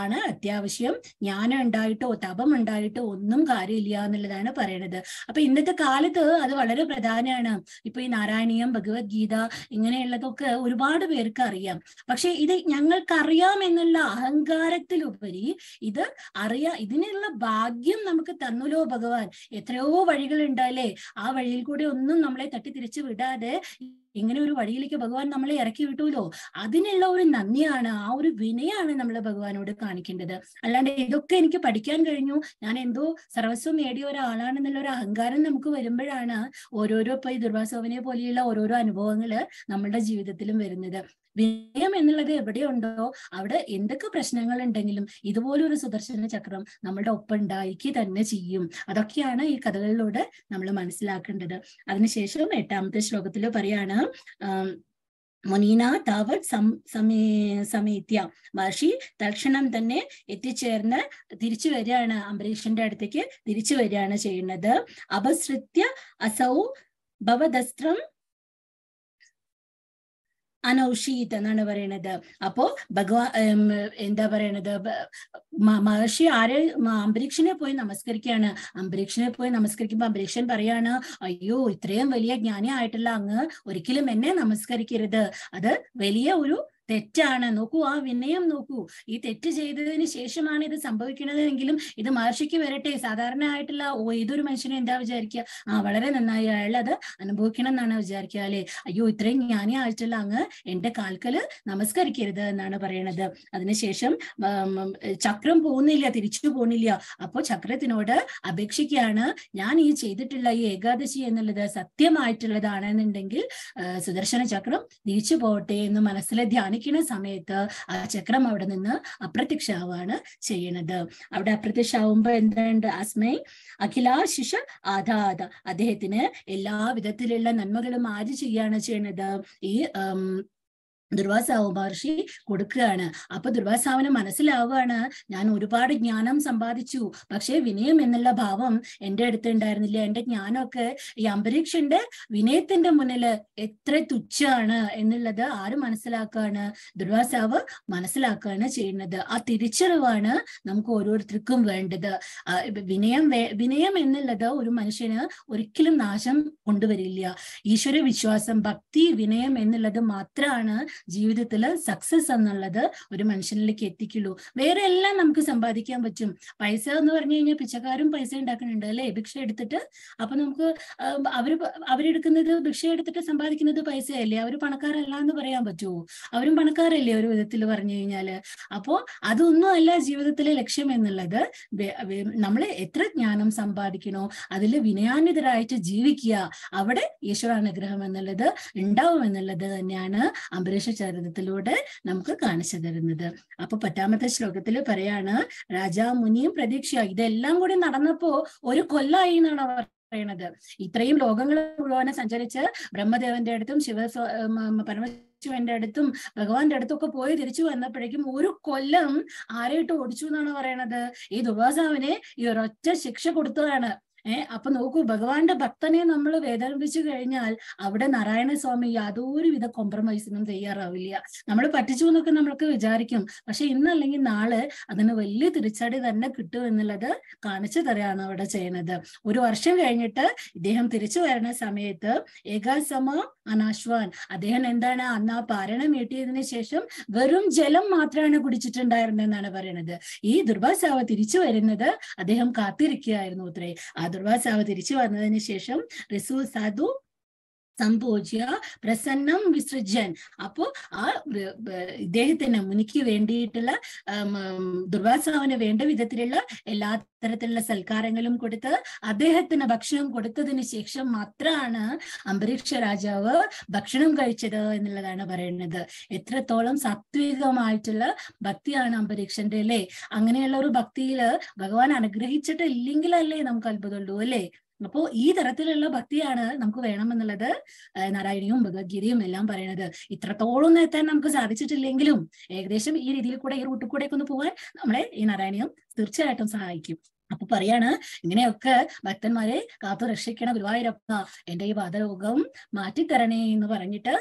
S4: ആണ് അത്യാവശ്യം ജ്ഞാനം ഉണ്ടായിട്ടോ തപം ഉണ്ടായിട്ടോ ഒന്നും കാര്യമില്ല എന്നുള്ളതാണ് പറയണത് അപ്പൊ ഇന്നത്തെ കാലത്ത് അത് വളരെ പ്രധാനമാണ് ഇപ്പൊ ഈ നാരായണീയം ഭഗവത്ഗീത ഇങ്ങനെയുള്ളതൊക്കെ ഒരുപാട് പേർക്ക് അറിയാം പക്ഷെ ഇത് ഞങ്ങൾക്കറിയാം എന്നുള്ള അഹങ്കാരത്തിലുപരി ഇത് അറിയാ ഇതിനുള്ള ഭാഗ്യം നമുക്ക് തന്നുലോ ഭഗവാൻ എത്രയോ വഴികൾ അല്ലേ ആ വഴിയിൽ കൂടി ഒന്നും നമ്മളെ തട്ടി തിരിച്ചു വിടാതെ ഇങ്ങനെ ഒരു വഴിയിലേക്ക് ഭഗവാൻ നമ്മളെ ഇറക്കി വിട്ടുല്ലോ അതിനുള്ള ഒരു നന്ദിയാണ് ആ ഒരു വിനയാണ് നമ്മൾ ഭഗവാനോട് കാണിക്കേണ്ടത് അല്ലാണ്ട് ഇതൊക്കെ എനിക്ക് പഠിക്കാൻ കഴിഞ്ഞു ഞാൻ എന്തോ സർവസ്വം നേടിയ ഒരാളാണെന്നുള്ള ഒരു അഹങ്കാരം നമുക്ക് വരുമ്പോഴാണ് ഓരോരോ ഇപ്പൊ ഈ ദുർവാസോവനെ പോലെയുള്ള ഓരോരോ അനുഭവങ്ങള് നമ്മളുടെ ജീവിതത്തിലും വരുന്നത് വിനയം എന്നുള്ളത് എവിടെയുണ്ടോ അവിടെ എന്തൊക്കെ പ്രശ്നങ്ങൾ ഉണ്ടെങ്കിലും ഇതുപോലൊരു സുദർശന ചക്രം നമ്മളുടെ ഒപ്പം ഉണ്ടായിക്കി തന്നെ ചെയ്യും അതൊക്കെയാണ് ഈ കഥകളിലൂടെ നമ്മൾ മനസ്സിലാക്കേണ്ടത് അതിനുശേഷം എട്ടാമത്തെ ശ്ലോകത്തിൽ പറയാണ് മുനീന താവത് സം സമേ സമേത്യ മഹർഷി തൽക്ഷണം തന്നെ എത്തിച്ചേർന്ന് തിരിച്ചു വരികയാണ് അംബരീഷന്റെ അടുത്തേക്ക് തിരിച്ചു വരികയാണ് ചെയ്യുന്നത് അപസൃത്യ അസൗ ഭവദസ്ത്രം അനൗഷീത് എന്നാണ് പറയണത് അപ്പോ ഭഗവാ എന്താ പറയണത് മഹർഷി ആരെ അംബരീക്ഷനെ പോയി നമസ്കരിക്കുകയാണ് അംബരീക്ഷനെ പോയി നമസ്കരിക്കുമ്പോൾ അംബരീക്ഷൻ പറയാണ് അയ്യോ ഇത്രയും വലിയ ജ്ഞാനി ആയിട്ടുള്ള അങ്ങ് ഒരിക്കലും എന്നെ നമസ്കരിക്കരുത് അത് വലിയ ഒരു തെറ്റാണ് നോക്കൂ ആ വിനയം നോക്കൂ ഈ തെറ്റ് ചെയ്തതിന് ശേഷമാണ് ഇത് സംഭവിക്കുന്നത് എങ്കിലും ഇത് മഹർഷിക്ക് വരട്ടെ സാധാരണ ആയിട്ടുള്ള ഓ ഏതൊരു മനുഷ്യനും എന്താ വിചാരിക്കുക ആ വളരെ നന്നായി അയാളത് അനുഭവിക്കണം എന്നാണ് വിചാരിക്കുക അല്ലെ അയ്യോ ഇത്രയും ജ്ഞാനി ആയിട്ടുള്ള അങ്ങ് എന്റെ കാൽക്കല് നമസ്കരിക്കരുത് എന്നാണ് പറയണത് അതിനുശേഷം ചക്രം പോകുന്നില്ല തിരിച്ചു പോകുന്നില്ല അപ്പോൾ ചക്രത്തിനോട് അപേക്ഷിക്കുകയാണ് ഞാൻ ഈ ചെയ്തിട്ടുള്ള ഈ ഏകാദശി എന്നുള്ളത് സത്യമായിട്ടുള്ളതാണെന്നുണ്ടെങ്കിൽ സുദർശന ചക്രം തിരിച്ചു പോകട്ടെ എന്ന് മനസ്സിലെ ധ്യാനം ഓടിക്കുന്ന സമയത്ത് ആ ചക്രം അവിടെ നിന്ന് അപ്രത്യക്ഷമാവാണ് ചെയ്യണത് അവിടെ അപ്രത്യക്ഷമാവുമ്പോൾ എന്തുണ്ട് അസ്മൈ അഖിലാശിഷ ആധാത അദ്ദേഹത്തിന് എല്ലാ വിധത്തിലുള്ള നന്മകളും ആര് ചെയ്യാണ് ചെയ്യണത് ഈ ദുർവാസാവ് മഹർഷി കൊടുക്കുകയാണ് അപ്പൊ ദുർവാസാവിന് മനസ്സിലാവുകയാണ് ഞാൻ ഒരുപാട് ജ്ഞാനം സമ്പാദിച്ചു പക്ഷേ വിനയം എന്നുള്ള ഭാവം എന്റെ അടുത്ത് ഉണ്ടായിരുന്നില്ല എന്റെ ജ്ഞാനമൊക്കെ ഈ അംബരീക്ഷന്റെ വിനയത്തിന്റെ മുന്നിൽ എത്ര തുച്ഛാണ് എന്നുള്ളത് ആര് മനസ്സിലാക്കുകയാണ് ദുർവാസാവ് മനസ്സിലാക്കുകയാണ് ചെയ്യുന്നത് ആ തിരിച്ചറിവാണ് നമുക്ക് ഓരോരുത്തർക്കും വേണ്ടത് വിനയം വിനയം എന്നുള്ളത് ഒരു മനുഷ്യന് ഒരിക്കലും നാശം കൊണ്ടുവരില്ല ഈശ്വര വിശ്വാസം ഭക്തി വിനയം എന്നുള്ളത് മാത്രമാണ് ജീവിതത്തിൽ സക്സസ് എന്നുള്ളത് ഒരു മനുഷ്യനിലേക്ക് എത്തിക്കുള്ളൂ വേറെ എല്ലാം നമുക്ക് സമ്പാദിക്കാൻ പറ്റും പൈസ എന്ന് പറഞ്ഞു കഴിഞ്ഞാൽ പിച്ചക്കാരും പൈസ ഉണ്ടാക്കുന്നുണ്ട് അല്ലെ ഭിക്ഷ എടുത്തിട്ട് അപ്പൊ നമുക്ക് അവർ അവരെടുക്കുന്നത് ഭിക്ഷ എടുത്തിട്ട് സമ്പാദിക്കുന്നത് പൈസയല്ലേ അവർ പണക്കാരല്ല എന്ന് പറയാൻ പറ്റുമോ അവരും പണക്കാരല്ലേ ഒരു വിധത്തിൽ പറഞ്ഞു കഴിഞ്ഞാല് അപ്പോ അതൊന്നും അല്ല ജീവിതത്തിലെ ലക്ഷ്യം എന്നുള്ളത് നമ്മൾ എത്ര ജ്ഞാനം സമ്പാദിക്കണോ അതിൽ വിനയാന്വിതരായിട്ട് ജീവിക്കുക അവിടെ ഈശ്വരാനുഗ്രഹം എന്നുള്ളത് ഉണ്ടാവും എന്നുള്ളത് തന്നെയാണ് അംബരീഷൻ ചരിതത്തിലൂടെ നമുക്ക് കാണിച്ചു തരുന്നത് അപ്പൊ പത്താമത്തെ ശ്ലോകത്തിൽ പറയാണ് മുനിയും പ്രതീക്ഷ ഇതെല്ലാം കൂടി നടന്നപ്പോ ഒരു കൊല്ലായി എന്നാണ് അവർ പറയണത് ഇത്രയും ലോകങ്ങൾ മുഴുവനെ സഞ്ചരിച്ച് ബ്രഹ്മദേവന്റെ അടുത്തും ശിവ പരമശിവന്റെ അടുത്തും ഭഗവാന്റെ അടുത്തൊക്കെ പോയി തിരിച്ചു വന്നപ്പോഴേക്കും ഒരു കൊല്ലം ആരെയിട്ട് ഓടിച്ചു എന്നാണ് പറയണത് ഈ ദുർവാസാവിനെ ഈ ഒരൊറ്റ ശിക്ഷ കൊടുത്തതാണ് ഏർ അപ്പൊ നോക്കൂ ഭഗവാന്റെ ഭക്തനെ നമ്മൾ വേദനിപ്പിച്ചു കഴിഞ്ഞാൽ അവിടെ നാരായണ സ്വാമി യാതൊരുവിധ കോംപ്രമൈസിനും തയ്യാറാവില്ല നമ്മൾ പറ്റിച്ചു എന്നൊക്കെ നമ്മൾക്ക് വിചാരിക്കും പക്ഷെ ഇന്നല്ലെങ്കിൽ നാളെ അതിന് വലിയ തിരിച്ചടി തന്നെ കിട്ടും എന്നുള്ളത് കാണിച്ചു തരാണ് അവിടെ ചെയ്യുന്നത് ഒരു വർഷം കഴിഞ്ഞിട്ട് ഇദ്ദേഹം തിരിച്ചു വരുന്ന സമയത്ത് ഏകാസമ അനാശ്വാൻ അദ്ദേഹം എന്താണ് അന്ന് ആ പാരണം വീട്ടിയതിന് ശേഷം വെറും ജലം മാത്രമാണ് കുടിച്ചിട്ടുണ്ടായിരുന്നെന്നാണ് പറയുന്നത് ഈ ദുർഭാസാവ തിരിച്ചു വരുന്നത് അദ്ദേഹം കാത്തിരിക്കുകയായിരുന്നു അത്രേ ചാതുർവാസ് തിരിച്ചു വന്നതിന് ശേഷം റിസു സാധു സംഭോജ്യ പ്രസന്നം വിസൃജൻ അപ്പോ ആ ഇദ്ദേഹത്തിന് മുനിക്ക് വേണ്ടിയിട്ടുള്ള ദുർവാസാവിന് വേണ്ട വിധത്തിലുള്ള എല്ലാ തരത്തിലുള്ള സൽക്കാരങ്ങളും കൊടുത്ത് അദ്ദേഹത്തിന് ഭക്ഷണം കൊടുത്തതിന് ശേഷം മാത്രമാണ് അംബരീക്ഷ രാജാവ് ഭക്ഷണം കഴിച്ചത് എന്നുള്ളതാണ് പറയുന്നത് എത്രത്തോളം സാത്വികമായിട്ടുള്ള ഭക്തിയാണ് അംബരീക്ഷന്റെ അല്ലേ അങ്ങനെയുള്ള ഒരു ഭക്തിയിൽ ഭഗവാൻ അനുഗ്രഹിച്ചിട്ട് ഇല്ലെങ്കിലല്ലേ നമുക്ക് അത്ഭുതമുള്ളൂ അല്ലേ അപ്പോ ഈ തരത്തിലുള്ള ഭക്തിയാണ് നമുക്ക് വേണമെന്നുള്ളത് നാരായണിയും ഭഗവത്ഗീതയും എല്ലാം പറയണത് ഇത്രത്തോളം എത്താൻ നമുക്ക് സാധിച്ചിട്ടില്ലെങ്കിലും ഏകദേശം ഈ രീതിയിൽ കൂടെ ഈ റൂട്ടിൽ കൂടെ ഒക്കെ ഒന്ന് പോകാൻ നമ്മളെ ഈ നാരായണിയും തീർച്ചയായിട്ടും സഹായിക്കും അപ്പൊ പറയാണ് ഇങ്ങനെയൊക്കെ ഭക്തന്മാരെ കാത്തു രക്ഷിക്കണ ഗുരുവായൂരപ്പ എന്റെ ഈ വാദരോഗം മാറ്റിത്തരണേ എന്ന് പറഞ്ഞിട്ട്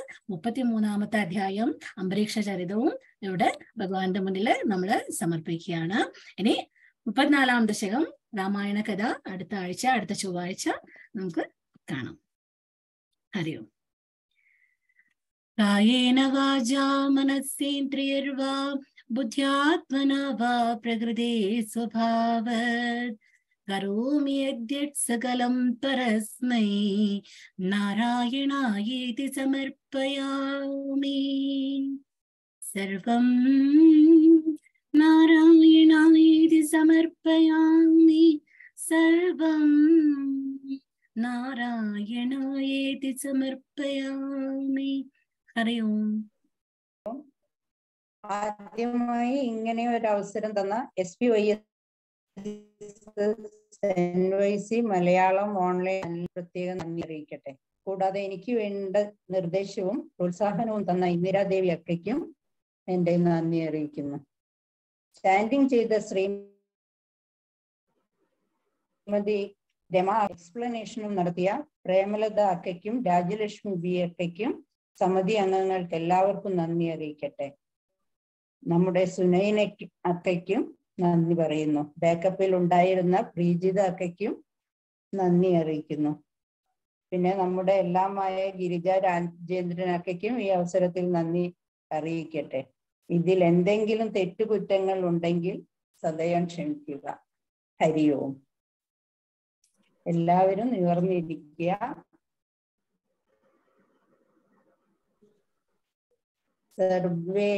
S4: മൂന്നാമത്തെ അധ്യായം അന്തരീക്ഷ ചരിതവും ഇവിടെ ഭഗവാന്റെ മുന്നിൽ നമ്മൾ സമർപ്പിക്കുകയാണ് ഇനി മുപ്പത്തിനാലാം ദശകം രാമായണ കഥ അടുത്ത ആഴ്ച അടുത്ത ചൊവ്വാഴ്ച നമുക്ക്
S2: കാണാം ഹരി ഓം
S4: കായേന വാചാ മനസ്സേന്ദ്രിയർവാ ബുദ്ധ്യാത്മന വാ പ്രകൃതി സ്വഭാവത് കരോമി യദ്യത് സകലം പരസ്മൈ നാരായണായേതി സമർപ്പയാമി സർവം നാരായണായി സമർപ്പയാമി സർവം നാരായണായി സമർപ്പയാമി ഹരി ഓം
S1: ആദ്യമായി ഇങ്ങനെ ഒരു അവസരം തന്ന S P Y S Malayalam online പ്രത്യേകം നന്ദി അറിയിക്കട്ടെ കൂടാതെ എനിക്ക് വേണ്ട നിർദ്ദേശവും പ്രോത്സാഹനവും തന്ന ഇന്ദിരാദേവി അക്കയ്ക്കും എന്റെ നന്ദി അറിയിക്കുന്നു ചാൻഡിങ് ചെയ്ത ശ്രീമതി രമാ എക്സ്പ്ലനേഷനും നടത്തിയ പ്രേമലത അക്കയ്ക്കും രാജലക്ഷ്മി ബി അക്കയ്ക്കും സമിതി അംഗങ്ങൾക്ക് എല്ലാവർക്കും നന്ദി അറിയിക്കട്ടെ നമ്മുടെ സുനൈന അക്കയ്ക്കും നന്ദി പറയുന്നു ബാക്കപ്പിൽ ഉണ്ടായിരുന്ന പ്രീജിത അക്കയ്ക്കും നന്ദി അറിയിക്കുന്നു പിന്നെ നമ്മുടെ എല്ലാമായ ഗിരിജ രാജേന്ദ്രൻ അക്കയ്ക്കും ഈ അവസരത്തിൽ നന്ദി അറിയിക്കട്ടെ ഇതിൽ എന്തെങ്കിലും തെറ്റുകുറ്റങ്ങൾ ഉണ്ടെങ്കിൽ സദയം ക്ഷമിക്കുക ഹരിയോം എല്ലാവരും നിവർന്നിരിക്കുക സർവേ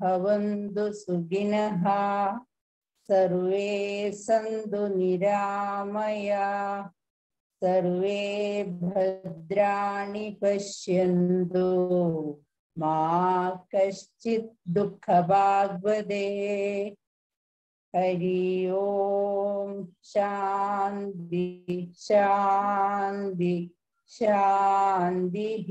S1: ഭവന്തു സുഖിനഃ സർവേ സന്തു നിരാമയ സർവേ ഭദ്രാണി പശ്യന്തു मा कश्चित् दुःखभाग्वदे हरि ओम शांति शांति शांति